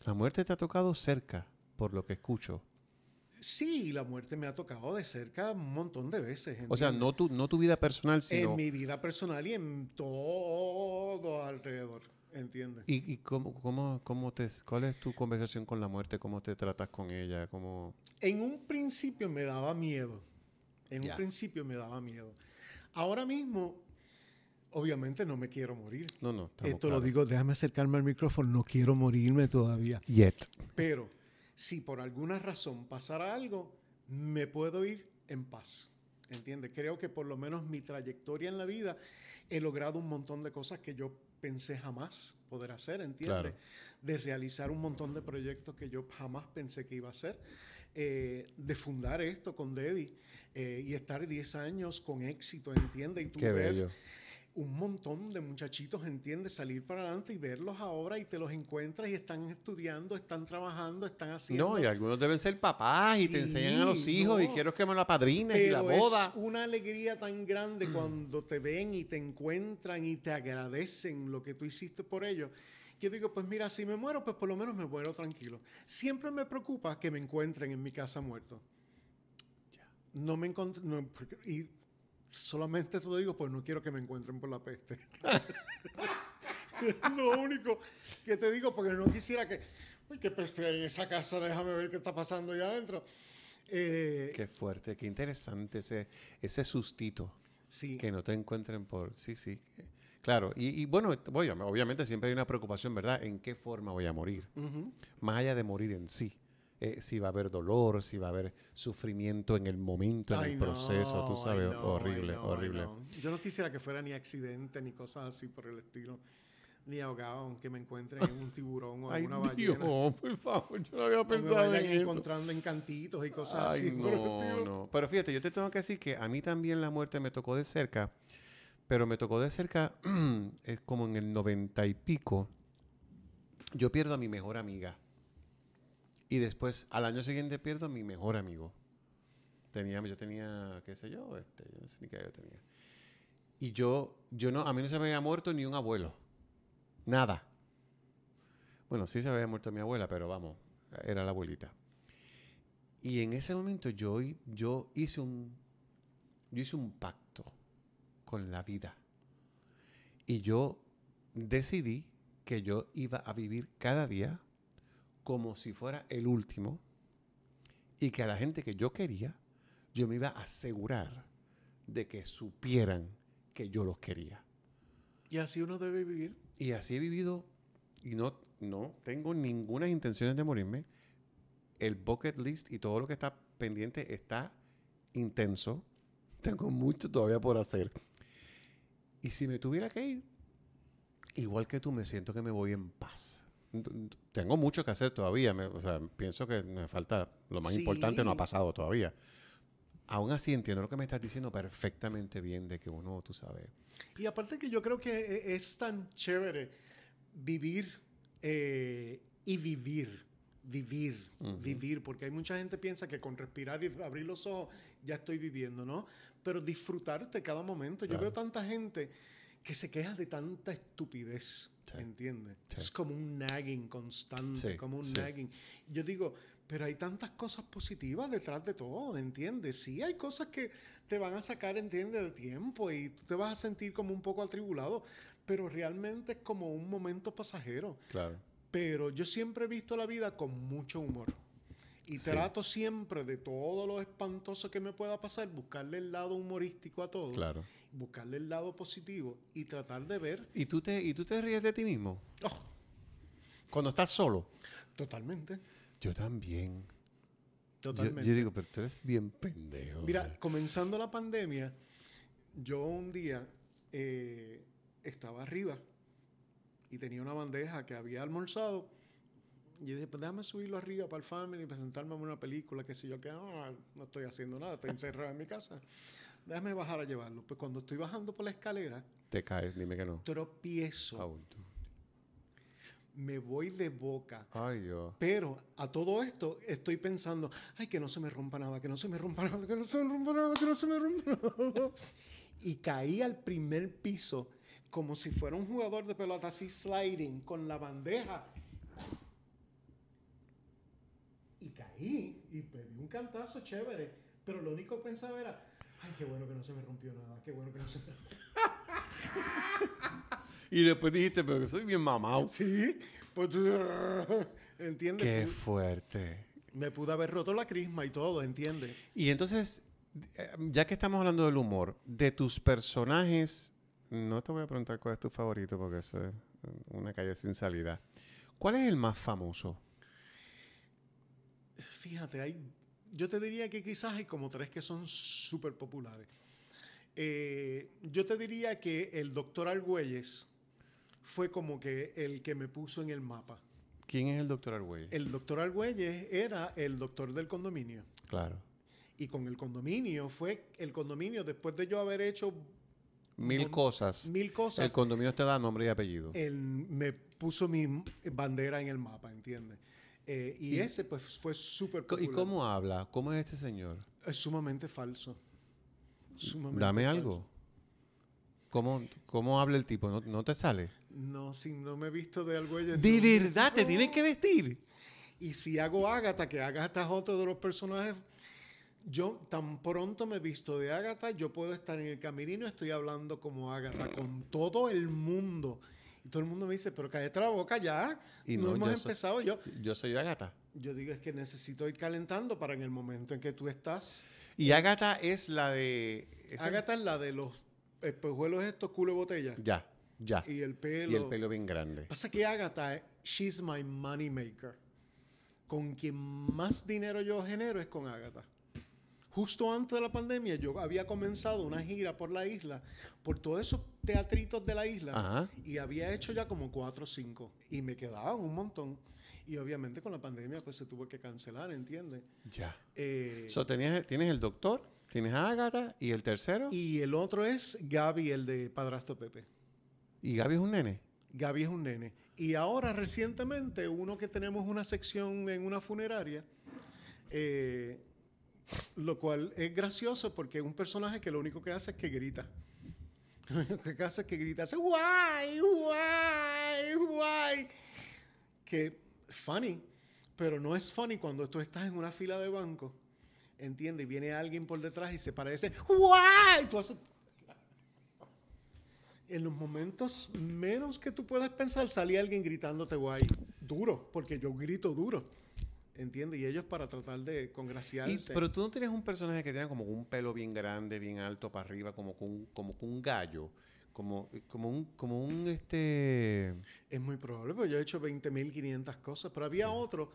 La muerte te ha tocado cerca, por lo que escucho. Sí, la muerte me ha tocado de cerca un montón de veces. O sea, no tu, no tu vida personal, sino... En mi vida personal y en todo alrededor. Entiende. ¿Y, cómo, cómo, cómo, te, cuál es tu conversación con la muerte? ¿Cómo te tratas con ella? ¿Cómo... En un principio me daba miedo. En un principio me daba miedo. Ahora mismo, obviamente no me quiero morir. No, no. Esto lo digo, déjame acercarme al micrófono, no quiero morirme todavía. Yet. Pero si por alguna razón pasara algo, me puedo ir en paz. ¿Entiendes? Creo que por lo menos mi trayectoria en la vida he logrado un montón de cosas que yo pensé jamás poder hacer, ¿entiendes? De realizar un montón de proyectos que yo jamás pensé que iba a hacer, eh, de fundar esto con Dedi eh, y estar 10 años con éxito, ¿entiendes? Y tú Qué bello un montón de muchachitos, entiende Salir para adelante y verlos ahora y te los encuentras y están estudiando, están trabajando, están haciendo. No, y algunos deben ser papás y te enseñan a los hijos y quiero que me la padrina y la boda. Es una alegría tan grande mm. cuando te ven y te encuentran y te agradecen lo que tú hiciste por ellos. Yo digo, pues mira, si me muero, pues por lo menos me muero tranquilo. Siempre me preocupa que me encuentren en mi casa muerto. ya No me encuentro solamente te lo digo, pues no quiero que me encuentren por la peste. <laughs> lo único que te digo, porque no quisiera que, uy, qué peste hay en esa casa, déjame ver qué está pasando allá adentro. Eh, qué fuerte, qué interesante ese, ese sustito. Sí. Que no te encuentren por... Sí, sí. Claro, y, bueno, obviamente siempre hay una preocupación, ¿verdad? ¿En qué forma voy a morir? Más allá de morir en sí. Eh, si va a haber dolor, si va a haber sufrimiento en el momento, en el proceso, tú sabes, horrible, horrible. Yo no quisiera que fuera ni accidente ni cosas así por el estilo. Ni ahogado, aunque me encuentren en un tiburón o en una ballena. Dios, por favor, yo no había pensado en encontrando en cantitos y cosas así. No, no. Pero fíjate, yo te tengo que decir que a mí también la muerte me tocó de cerca, pero me tocó de cerca es <clears throat> eh, como en el noventa y pico. Yo pierdo a mi mejor amiga. Y después, al año siguiente pierdo a mi mejor amigo. Tenía, yo tenía, qué sé yo, este, yo no sé ni qué yo tenía. Y yo, yo no, a mí no se me había muerto ni un abuelo. Nada. Bueno, sí se había muerto mi abuela, pero vamos, era la abuelita. Y en ese momento yo, yo, hice, un, yo hice un pacto con la vida. Y yo decidí que yo iba a vivir cada día como si fuera el último y que a la gente que yo quería, yo me iba a asegurar de que supieran que yo los quería. Y así uno debe vivir. Y así he vivido y no, no tengo ninguna intención de morirme. El bucket list y todo lo que está pendiente está intenso. <laughs> Tengo mucho todavía por hacer. Y si me tuviera que ir, igual que tú, me siento que me voy en paz tengo mucho que hacer todavía. o sea, pienso que me falta, lo más importante no ha pasado todavía. Aún así entiendo lo que me estás diciendo perfectamente bien de que uno, tú sabes. Y aparte que yo creo que e, es tan chévere vivir eh, y vivir, vivir, vivir, porque hay mucha gente piensa que con respirar y abrir los ojos ya estoy viviendo, ¿no? Pero disfrutarte cada momento. Yo veo tanta gente que se queja de tanta estupidez, entiendes? Es como un nagging constante, como un nagging. Yo digo, pero hay tantas cosas positivas detrás de todo, ¿entiendes? Sí, hay cosas que te van a sacar, ¿entiendes?, del tiempo y tú te vas a sentir como un poco atribulado, pero realmente es como un momento pasajero. Claro. Pero yo siempre he visto la vida con mucho humor. Y trato siempre de todo lo espantoso que me pueda pasar, buscarle el lado humorístico a todo. Claro buscarle el lado positivo y tratar de ver. ¿Y tú te, y tú te ríes de ti mismo? Oh. Cuando estás solo. Totalmente. Yo también. Totalmente. Yo, digo, pero tú eres bien pendejo. Mira, comenzando la pandemia, yo un día eh, estaba arriba y tenía una bandeja que había almorzado. Y yo dije, pues déjame subirlo arriba para el family y presentarme una película, que si yo, que ah, no estoy haciendo nada, estoy encerrado en mi casa déjame bajar a llevarlo. Pues cuando estoy bajando por la escalera... Te caes, dime que no. Tropiezo. Me voy de boca. Ay, Dios. Pero a todo esto estoy pensando, ay, que no se me rompa nada, que no se me rompa nada, que no se me rompa nada, que no se me rompa nada. <laughs> y caí al primer piso como si fuera un jugador de pelota así sliding con la bandeja. Y caí y pedí un cantazo chévere, pero lo único que pensaba era, Ay, qué bueno que no se me rompió nada, qué bueno que no se me rompió. <laughs> y después dijiste, pero que soy bien mamado. Sí, pues tú... <laughs> ¿Entiendes? Qué fuerte. Me pude haber roto la crisma y todo, ¿entiendes? Y entonces, eh, ya que estamos hablando del humor, de tus personajes, no te voy a preguntar cuál es tu favorito porque eso es una calle sin salida. ¿Cuál es el más famoso? Fíjate, hay yo te diría que quizás hay como tres que son súper populares. Eh, yo te diría que el doctor Argüelles fue como que el que me puso en el mapa. ¿Quién es el doctor Argüelles? El doctor Argüelles era el doctor del condominio. Claro. Y con el condominio fue el condominio, después de yo haber hecho... Mil cosas. Mil cosas. El condominio te da nombre y apellido. me puso mi bandera en el mapa, ¿entiendes? Eh, y, ese pues fue súper popular. ¿Y cómo habla? ¿Cómo es este señor? Es sumamente falso. Dame algo. ¿Cómo, ¿Cómo, habla el tipo? ¿No, te sale? No, si no me he visto de algo... Ella de verdad, te tienes que vestir. Y si hago Ágata, que Ágata es otro de los personajes... Yo tan pronto me he visto de Ágata, yo puedo estar en el camerino, estoy hablando como Ágata con todo el mundo. Y todo el mundo me dice, pero cállate la boca ya. Y no, hemos empezado yo. Yo soy Agata. Yo digo, es que necesito ir calentando para en el momento en que tú estás. Y Agata es la de. Agata es la de los espejuelos estos culo de botella. Ya, ya. Y el pelo. Y el pelo bien grande. Pasa que Agata, eh, she's my money maker. Con quien más dinero yo genero es con Agata. Justo antes de la pandemia yo había comenzado una gira por la isla, por todos esos teatritos de la isla, y había hecho ya como cuatro o cinco, y me quedaban un montón. Y obviamente con la pandemia pues se tuvo que cancelar, ¿entiendes? Ya. Eh, ¿Tienes el doctor? ¿Tienes a Ágata? ¿Y el tercero? Y el otro es Gaby, el de Padrastro Pepe. ¿Y Gaby es un nene? Gaby es un nene. Y ahora recientemente, uno que tenemos una sección en una funeraria, eh, lo cual es gracioso porque es un personaje que lo único que hace es que grita. Lo único que hace es que grita, hace guay, guay, guay. Que funny, pero no es funny cuando tú estás en una fila de banco, entiende, viene alguien por detrás y se parece, guay, tú En los momentos menos que tú puedas pensar, salía alguien gritándote guay, duro, porque yo grito duro entiende Y ellos para tratar de congraciarse. pero tú no tenías un personaje que tenga como un pelo bien grande, bien alto para arriba, como con, como un gallo. Como, como un, como un este. Es muy probable, porque yo he hecho 20.500 cosas. Pero había otro.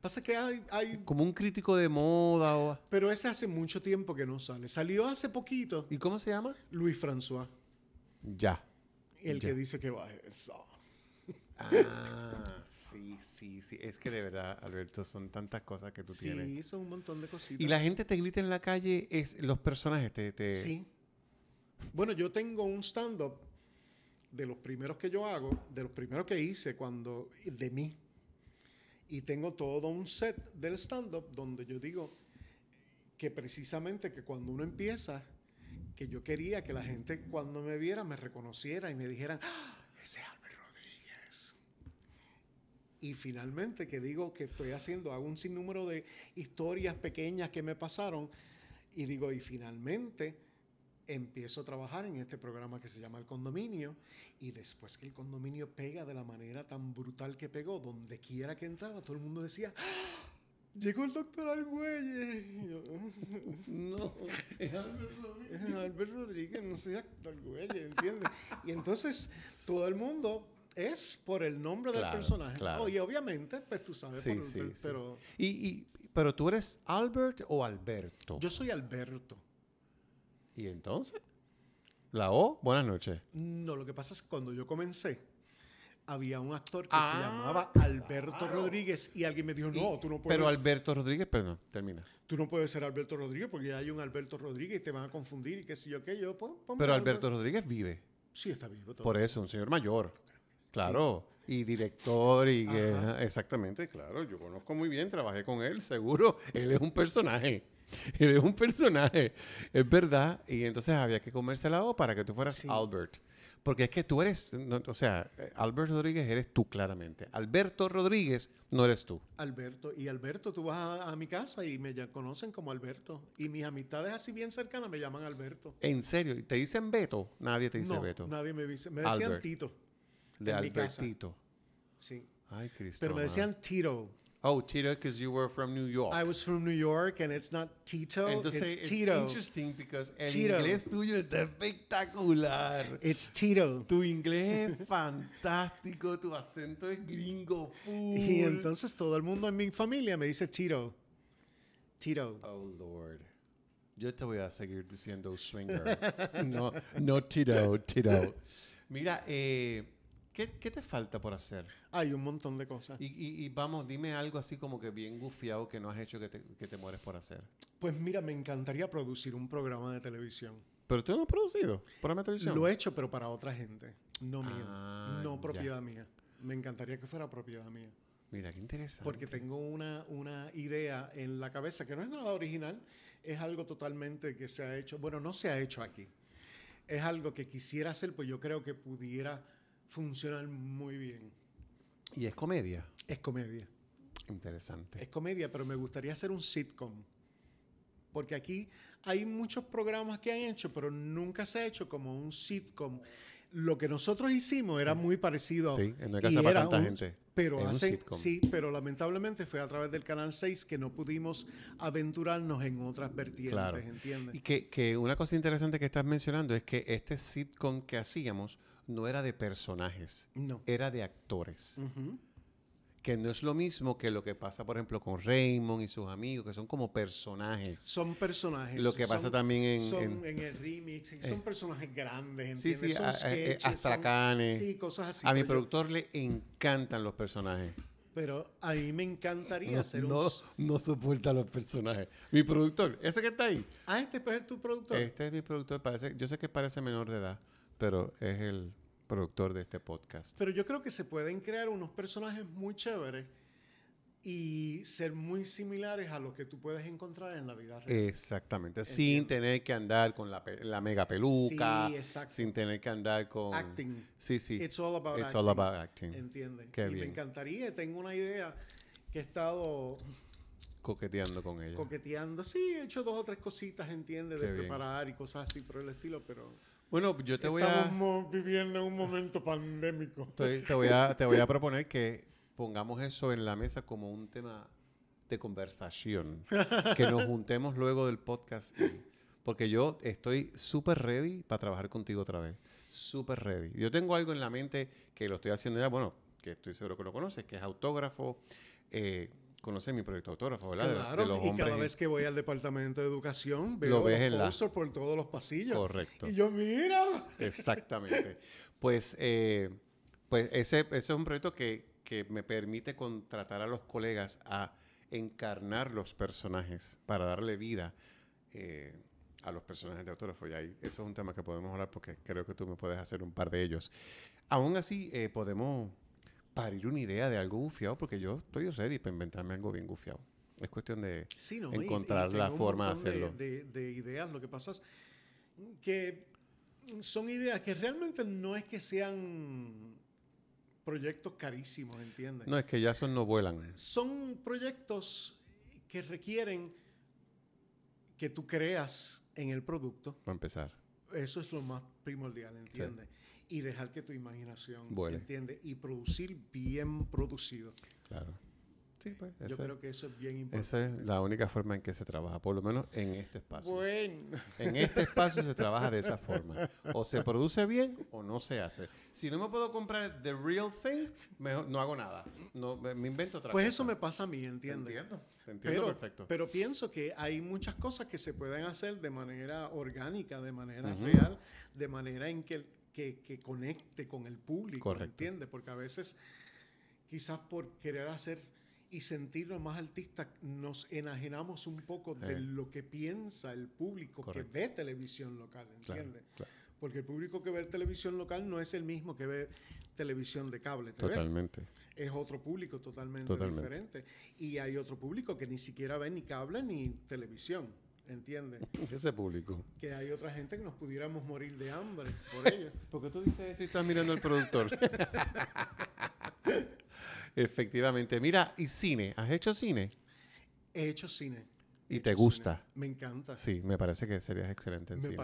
Pasa que hay, hay, Como un crítico de moda o... Pero ese hace mucho tiempo que no sale. Salió hace poquito. ¿Y cómo se llama? Luis François. Ya. El que dice que va... a... Ah, sí, sí, sí. Es que de verdad, Alberto, son tantas cosas que tú tienes. Sí, son un montón de cositas. Y la gente te grita en la calle, es, los personajes te, te... Sí. Bueno, yo tengo un stand-up de los primeros que yo hago, de los primeros que hice cuando, de mí. Y tengo todo un set del stand-up donde yo digo que precisamente que cuando uno empieza, que yo quería que la gente cuando me viera me reconociera y me dijera, ¡Ah, ese es y finalmente, que digo que estoy haciendo, hago un sinnúmero de historias pequeñas que me pasaron y digo, y finalmente empiezo a trabajar en este programa que se llama El Condominio y después que el condominio pega de la manera tan brutal que pegó, donde quiera que entraba, todo el mundo decía, ¡Ah! llegó el doctor Argüelles. no, <laughs> es Albert Rodríguez. no soy ¿entiendes? Y entonces todo el mundo es por el nombre del personaje. y obviamente, pues tú sabes, sí, sí, pero... ¿Y, pero tú eres Albert o Alberto. Yo soy Alberto. ¿Y entonces? La O, buenas noches. No, lo que pasa es que cuando yo comencé, había un actor que se ah, llamaba Alberto Rodríguez y alguien me dijo, no, tú no puedes. Pero Alberto Rodríguez, perdón, termina. Tú no puedes ser Alberto Rodríguez porque ya hay un Alberto Rodríguez y te van a confundir y qué sé yo qué. Yo, pues, Pero Alberto, Rodríguez vive. Sí, está vivo. Por eso, un señor mayor. Claro. Y director, y exactamente, claro, yo conozco muy bien, trabajé con él, seguro, <laughs> él es un personaje. <laughs> Él es un personaje, es verdad. Y entonces había que comerse la O para que tú fueras Albert. Porque es que tú eres, o sea, Albert Rodríguez eres tú claramente. Alberto Rodríguez no eres tú. Alberto, y Alberto, tú vas a, mi casa y me conocen como Alberto. Y mis amistades así bien cercanas me llaman Alberto. ¿En serio? ¿Y te dicen Beto? Nadie te dice Beto. Nadie me dice. Me decían Tito. De Albertito. Sí. Ay, Cristo. Pero me decían Tito. Oh, Tito, because you were from New York. I was from New York, and it's not Tito. Entonces, it's, it's Tito. interesting because el Tito. inglés tuyo es espectacular. It's Tito. Tu inglés es fantástico, tu acento es gringo Y entonces todo el mundo en mi familia me dice Tito. Tito. Oh, Lord. Yo te voy a seguir diciendo swinger. <laughs> no, no Tito, Tito. Mira, eh ¿Qué, te falta por hacer? Hay un montón de cosas. Y, vamos, dime algo así como que bien gufiado que no has hecho que te, mueres por hacer. Pues mira, me encantaría producir un programa de televisión. ¿Pero tú no has producido programa de televisión? Lo he hecho, pero para otra gente. No mía. Ah, no propiedad mía. Me encantaría que fuera propiedad mía. Mira, qué interesante. Porque tengo una, una idea en la cabeza que no es nada original, es algo totalmente que se ha hecho, bueno, no se ha hecho aquí. Es algo que quisiera hacer, pues yo creo que pudiera Funcionan muy bien. ¿Y es comedia? Es comedia. Interesante. Es comedia, pero me gustaría hacer un sitcom. Porque aquí hay muchos programas que han hecho, pero nunca se ha hecho como un sitcom. Lo que nosotros hicimos era muy parecido. Sí, en no hay para tanta gente. Pero sí, pero lamentablemente fue a través del Canal 6 que no pudimos aventurarnos en otras vertientes, claro. Y que, que una cosa interesante que estás mencionando es que este sitcom que hacíamos no era de personajes, era de actores. Que no es lo mismo que lo que pasa, por ejemplo, con Raymond y sus amigos, que son como personajes. Son personajes. Lo que pasa también en, son, en, el remix. son eh, personajes grandes, ¿entiendes? Sí, sí, eh, astracanes. sí, cosas así. A mi productor le encantan los personajes. Pero a mí me encantaría hacer un... No, no soporta los personajes. Mi productor, ese que está ahí. Ah, este pues, es tu productor. Este es mi productor. Parece, yo sé que parece menor de edad pero es el productor de este podcast. Pero yo creo que se pueden crear unos personajes muy chéveres y ser muy similares a lo que tú puedes encontrar en la vida real. Exactamente, sin tener que andar con la, mega peluca, sí, sin tener que andar con... Acting. Sí, sí. It's all about acting. Entiende. Qué y bien. me encantaría, tengo una idea que he estado... Coqueteando con ella. Coqueteando, sí, he hecho dos o tres cositas, entiende, de preparar y cosas así por el estilo, pero... Bueno, yo te voy a... Estamos a... viviendo un momento pandémico. te, voy a, te voy a proponer que pongamos eso en la mesa como un tema de conversación. que nos juntemos luego del podcast. Porque yo estoy súper ready para trabajar contigo otra vez. Súper ready. Yo tengo algo en la mente que lo estoy haciendo ya, bueno, que estoy seguro que lo conoces, que es autógrafo. Eh, conocer mi proyecto autógrafo, ¿verdad? Claro, y cada vez que voy al departamento de educación veo el ves los por todos los pasillos. Correcto. Y yo, mira. Exactamente. pues, eh, pues ese, es un proyecto que, me permite contratar a los colegas a encarnar los personajes para darle vida eh, a los personajes de autógrafo. Y ahí eso es un tema que podemos hablar porque creo que tú me puedes hacer un par de ellos. Aún así, eh, podemos parir una idea de algo gufiado, porque yo estoy ready para inventarme algo bien gufiado. Es cuestión de encontrar la forma de hacerlo. De, ideas, lo que pasa es que son ideas que realmente no es que sean proyectos carísimos, ¿entiendes? No, es que ya son no vuelan. Son proyectos que requieren que tú creas en el producto. Para empezar. Eso es lo más primordial, ¿entiendes? y dejar que tu imaginación entiende y producir bien producido. Claro. Sí, pues, Yo creo que eso es bien importante. Esa es la única forma en que se trabaja, por lo menos en este espacio. Bueno. En este espacio se trabaja de esa forma. O se produce bien o no se hace. Si no me puedo comprar the real thing, no hago nada. me invento otra pues cosa. Pues eso me pasa a mí, ¿entiendes? entiendo, entiendo perfecto. Pero pienso que hay muchas cosas que se pueden hacer de manera orgánica, de manera real, de manera en que que, conecte con el público, entiende? Porque a veces, quizás por querer hacer y sentirnos más artistas, nos enajenamos un poco de eh. lo que piensa el público que ve televisión local, entiende? Porque el público que ve televisión local no es el mismo que ve televisión de cable. Totalmente. Es otro público totalmente, diferente. Y hay otro público que ni siquiera ve ni cable ni televisión. ¿entiendes? Ese público. Que hay otra gente que nos pudiéramos morir de hambre por <laughs> ello. ¿Por qué tú dices eso y estás mirando al productor? <laughs> Efectivamente. Mira, ¿y cine? ¿Has hecho cine? He hecho cine. ¿Y te gusta? Me encanta. Sí, me parece que serías excelente en cine.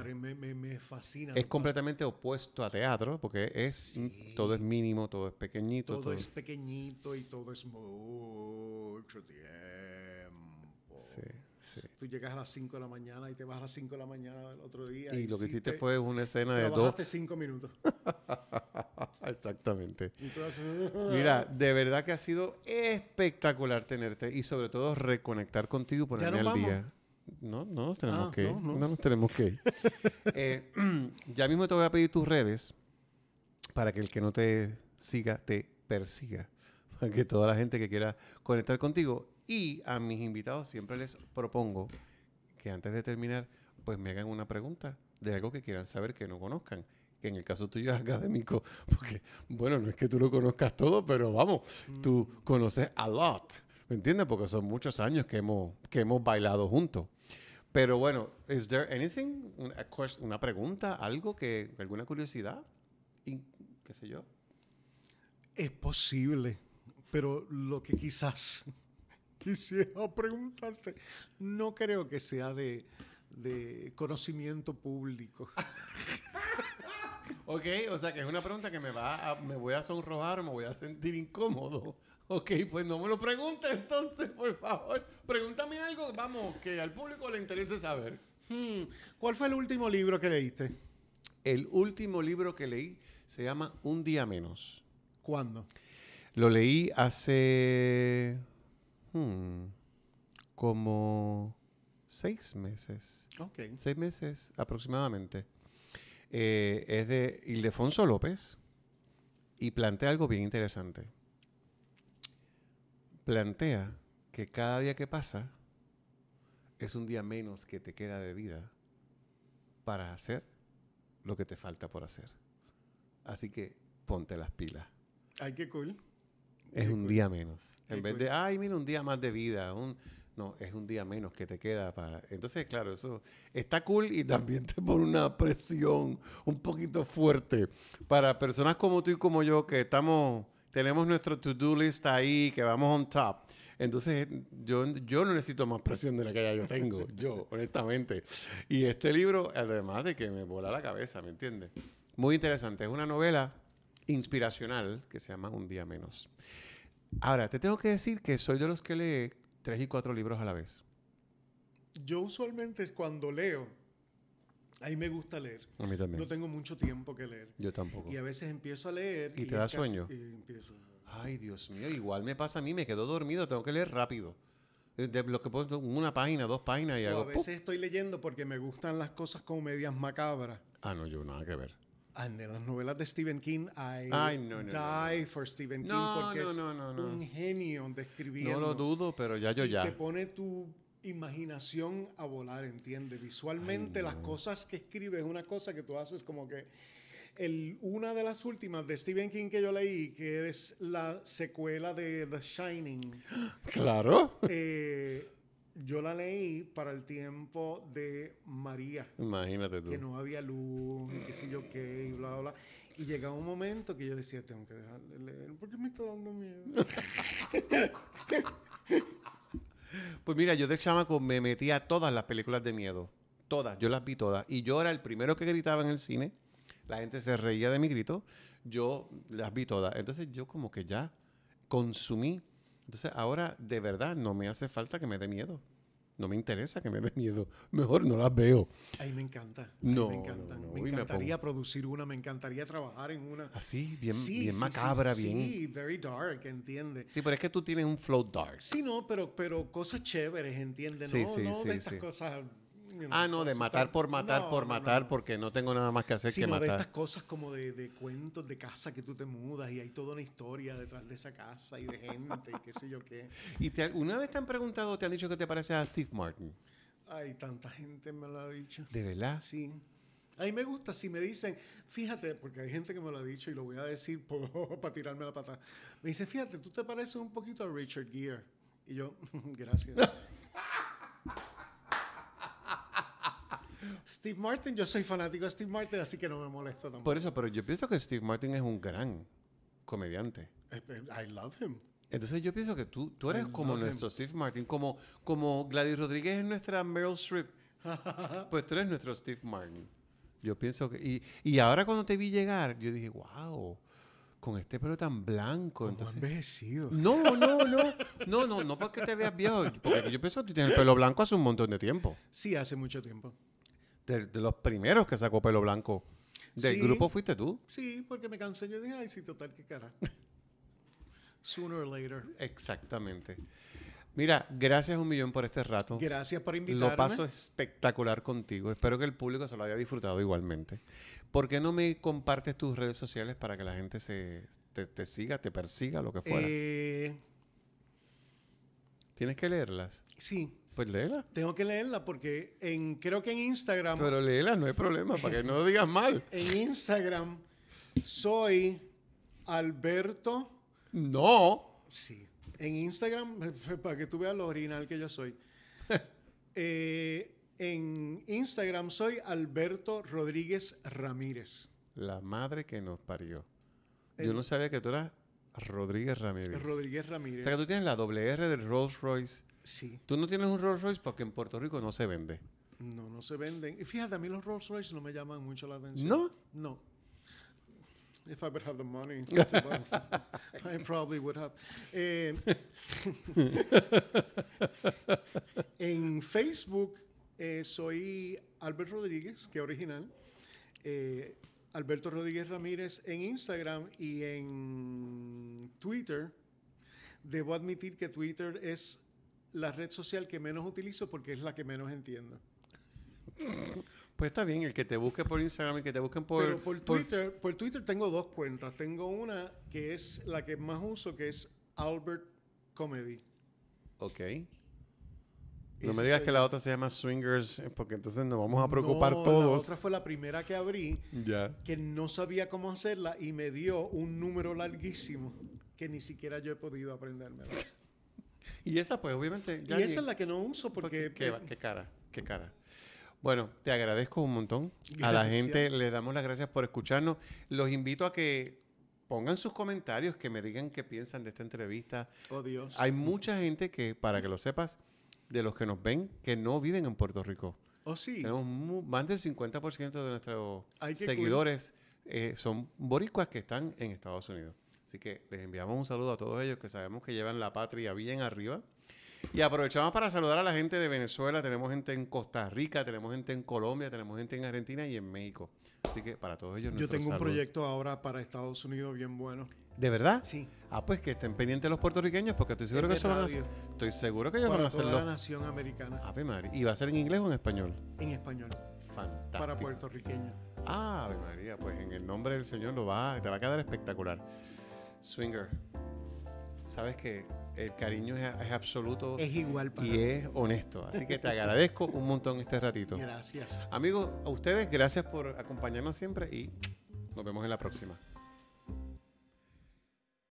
me, fascina. Es completamente opuesto a teatro porque es todo es mínimo, todo es pequeñito. Todo, todo, es pequeñito y todo es mucho tiempo. Sí. Tú llegas a las 5 de la mañana y te vas a las 5 de la mañana del otro día. Y, lo que hiciste fue una escena de dos. 5 minutos. <laughs> Exactamente. Mira, <laughs> de verdad que ha sido espectacular tenerte y sobre todo reconectar contigo y ponerme al día. No, no nos tenemos ah, que no, no. no, nos tenemos que <laughs> eh, <clears throat> ya mismo te voy a pedir tus redes para que el que no te siga te persiga. Para que toda la gente que quiera conectar contigo y a mis invitados siempre les propongo que antes de terminar, pues me hagan una pregunta de algo que quieran saber que no conozcan. Que en el caso tuyo es académico, <laughs> porque, bueno, no es que tú lo conozcas todo, pero vamos, tú mm. conoces a lot, ¿me entiendes? Porque son muchos años que hemos, que hemos bailado juntos. Pero bueno, ¿is there anything? Una, pregunta, algo que, alguna curiosidad, qué sé yo. Es posible, pero lo que quizás quisiera preguntarte. No creo que sea de, conocimiento público. <laughs> ok, o sea que es una pregunta que me va a, me voy a sonrojar, me voy a sentir incómodo. Ok, pues no me lo preguntes entonces, por favor. Pregúntame algo, vamos, que al público le interese saber. Hmm, ¿Cuál fue el último libro que leíste? El último libro que leí se llama Un día menos. ¿Cuándo? Lo leí hace Hmm. como seis meses. Seis meses aproximadamente. Eh, es de Ildefonso López y plantea algo bien interesante. Plantea que cada día que pasa es un día menos que te queda de vida para hacer lo que te falta por hacer. Así que ponte las pilas. Ay, qué cool. Es un día menos. en vez de, ay, mira, un día más de vida. Un, no, es un día menos que te queda para. Entonces, claro, eso está cool y también te pone una presión un poquito fuerte para personas como tú y como yo que estamos, tenemos nuestro to-do list ahí, que vamos on top. Entonces, yo, yo no necesito más presión de la que ya yo tengo, <laughs> yo, honestamente. Y este libro, además de que me vola la cabeza, ¿me entiendes? Muy interesante. Es una novela inspiracional que se llama Un día menos. Ahora, te tengo que decir que soy de los que lee tres y cuatro libros a la vez. Yo usualmente cuando leo, ahí me gusta leer. A mí también. No tengo mucho tiempo que leer. Yo tampoco. Y a veces empiezo a leer. ¿Y, y te da sueño? Ay, Dios mío, igual me pasa a mí, me quedo dormido, tengo que leer rápido. Eh, de lo que puedo, una página, dos páginas y hago, A veces estoy leyendo porque me gustan las cosas medias macabras. Ah, no, yo nada que ver. Ah, en las novelas de Stephen King, I die for Stephen King porque es un genio de escribir. No lo dudo, pero ya yo ya. Te pone tu imaginación a volar, ¿entiendes? Visualmente las cosas que escribe es una cosa que tú haces como que... una de las últimas de Stephen King que yo leí, que es la secuela de The Shining. <gasps> Claro. Eh, yo la leí para el tiempo de María. Imagínate tú. Que no había luz, y qué sé yo qué, y bla, bla. Y llegaba un momento que yo decía, tengo que dejar de leer, porque me está dando miedo. <laughs> pues mira, yo de chamaco me metía a todas las películas de miedo. Todas, yo las vi todas. Y yo era el primero que gritaba en el cine. La gente se reía de mi grito. Yo las vi todas. Entonces yo como que ya consumí entonces ahora de verdad no me hace falta que me dé miedo. No me interesa que me dé miedo. <laughs> Mejor no las veo. Ay, me encanta. No, me me encantaría producir una, me encantaría trabajar en una. Así, bien, bien macabra, bien. Sí, very dark, entiende. Sí, pero es que tú tienes un flow dark. Sí, no, pero, pero cosas chéveres, entiende. No, no de estas cosas ah, no, de matar por matar por matar porque no tengo nada más que hacer que matar. de estas cosas como de, de, cuentos de casa que tú te mudas y hay toda una historia detrás de esa casa y de gente y qué sé yo qué. <laughs> ¿Y te, una vez te han preguntado, te han dicho que te parece a Steve Martin? Ay, tanta gente me lo ha dicho. ¿De verdad? Sí. A mí me gusta si me dicen, fíjate, porque hay gente que me lo ha dicho y lo voy a decir <laughs> para tirarme la pata Me dice, fíjate, tú te pareces un poquito a Richard Gere. Y yo, <laughs> gracias. Steve Martin, yo soy fanático de Steve Martin, así que no me molesto tampoco. Por eso, pero yo pienso que Steve Martin es un gran comediante. Eh, eh, I love him. Entonces yo pienso que tú, tú eres como nuestro Steve Martin, como, como Gladys Rodríguez es nuestra Meryl Streep. <laughs> pues tú eres nuestro Steve Martin. Yo pienso que... Y, y ahora cuando te vi llegar, yo dije, wow con este pelo tan blanco. Como entonces... envejecido. No, no, no. No, no, no porque te veas viejo. Porque yo pienso que tú tienes el pelo blanco hace un montón de tiempo. Sí, hace mucho tiempo de, los primeros que sacó pelo blanco. ¿Del grupo fuiste tú? Sí, porque me cansé. Yo dije, ay, sí, total, qué cara. <laughs> Sooner or later. Exactamente. Mira, gracias un millón por este rato. Gracias por invitarme. Lo paso espectacular contigo. Espero que el público se lo haya disfrutado igualmente. ¿Por qué no me compartes tus redes sociales para que la gente se, te, siga, te persiga, lo que fuera? Eh. Tienes que leerlas. Sí, pues léela. Tengo que leerla porque en, creo que en Instagram. Pero léela, no hay problema, para que no digas mal. <laughs> En Instagram soy Alberto. No. Sí. En Instagram, <laughs> para que tú veas lo original que yo soy. <laughs> Eh, en Instagram soy Alberto Rodríguez Ramírez. La madre que nos parió. yo no sabía que tú eras Rodríguez Ramírez. Rodríguez Ramírez. O sea que tú tienes la doble R del Rolls Royce. Tú no tienes un Rolls Royce porque en Puerto Rico no se vende. No, no se venden. Y fíjate, a mí los Rolls Royce no me llaman mucho la atención. ¿No? No. If I would have the money to <laughs> I probably would have. Eh, <laughs> en Facebook eh, soy Albert Rodríguez, que original. Eh, Alberto Rodríguez Ramírez en Instagram y en Twitter. Debo admitir que Twitter es la red social que menos utilizo porque es la que menos entiendo. Pues está bien, el que te busque por Instagram, el que te busquen por... Pero por Twitter, por... Twitter tengo dos cuentas. Tengo una que es la que más uso, que es Albert Comedy. Ok. No me digas que la otra se llama Swingers, eh, porque entonces nos vamos a preocupar no, todos. La otra fue la primera que abrí, que no sabía cómo hacerla y me dio un número larguísimo que ni siquiera yo he podido aprenderme <laughs> Y esa, pues, obviamente. y esa es la que no uso porque. qué, cara, qué cara. Bueno, te agradezco un montón. A la gente le damos las gracias por escucharnos. Los invito a que pongan sus comentarios, que me digan qué piensan de esta entrevista. Oh, Dios. Hay mucha gente que, para que lo sepas, de los que nos ven, que no viven en Puerto Rico. Oh, sí. Tenemos más del 50% de nuestros seguidores eh, son boricuas que están en Estados Unidos. Así que les enviamos un saludo a todos ellos que sabemos que llevan la patria bien arriba. Y aprovechamos para saludar a la gente de Venezuela, tenemos gente en Costa Rica, tenemos gente en Colombia, tenemos gente en Argentina y en México. Así que para todos ellos... Yo tengo un proyecto ahora para Estados Unidos bien bueno. ¿De verdad? Sí. Ah, pues que estén pendientes los puertorriqueños porque estoy seguro que eso van a hacer. Estoy seguro que ellos van a hacerlo. Toda la nación americana. Ave María. ¿Y va a ser en inglés o en español? En español. Fantástico. Para puertorriqueños. Ah, Ave María, pues en el nombre del Señor lo va, te va a quedar espectacular. Swinger. Sabes que el cariño es, absoluto. Y es honesto. Así que te agradezco un montón este ratito. Gracias. Amigos, a ustedes, gracias por acompañarnos siempre y nos vemos en la próxima.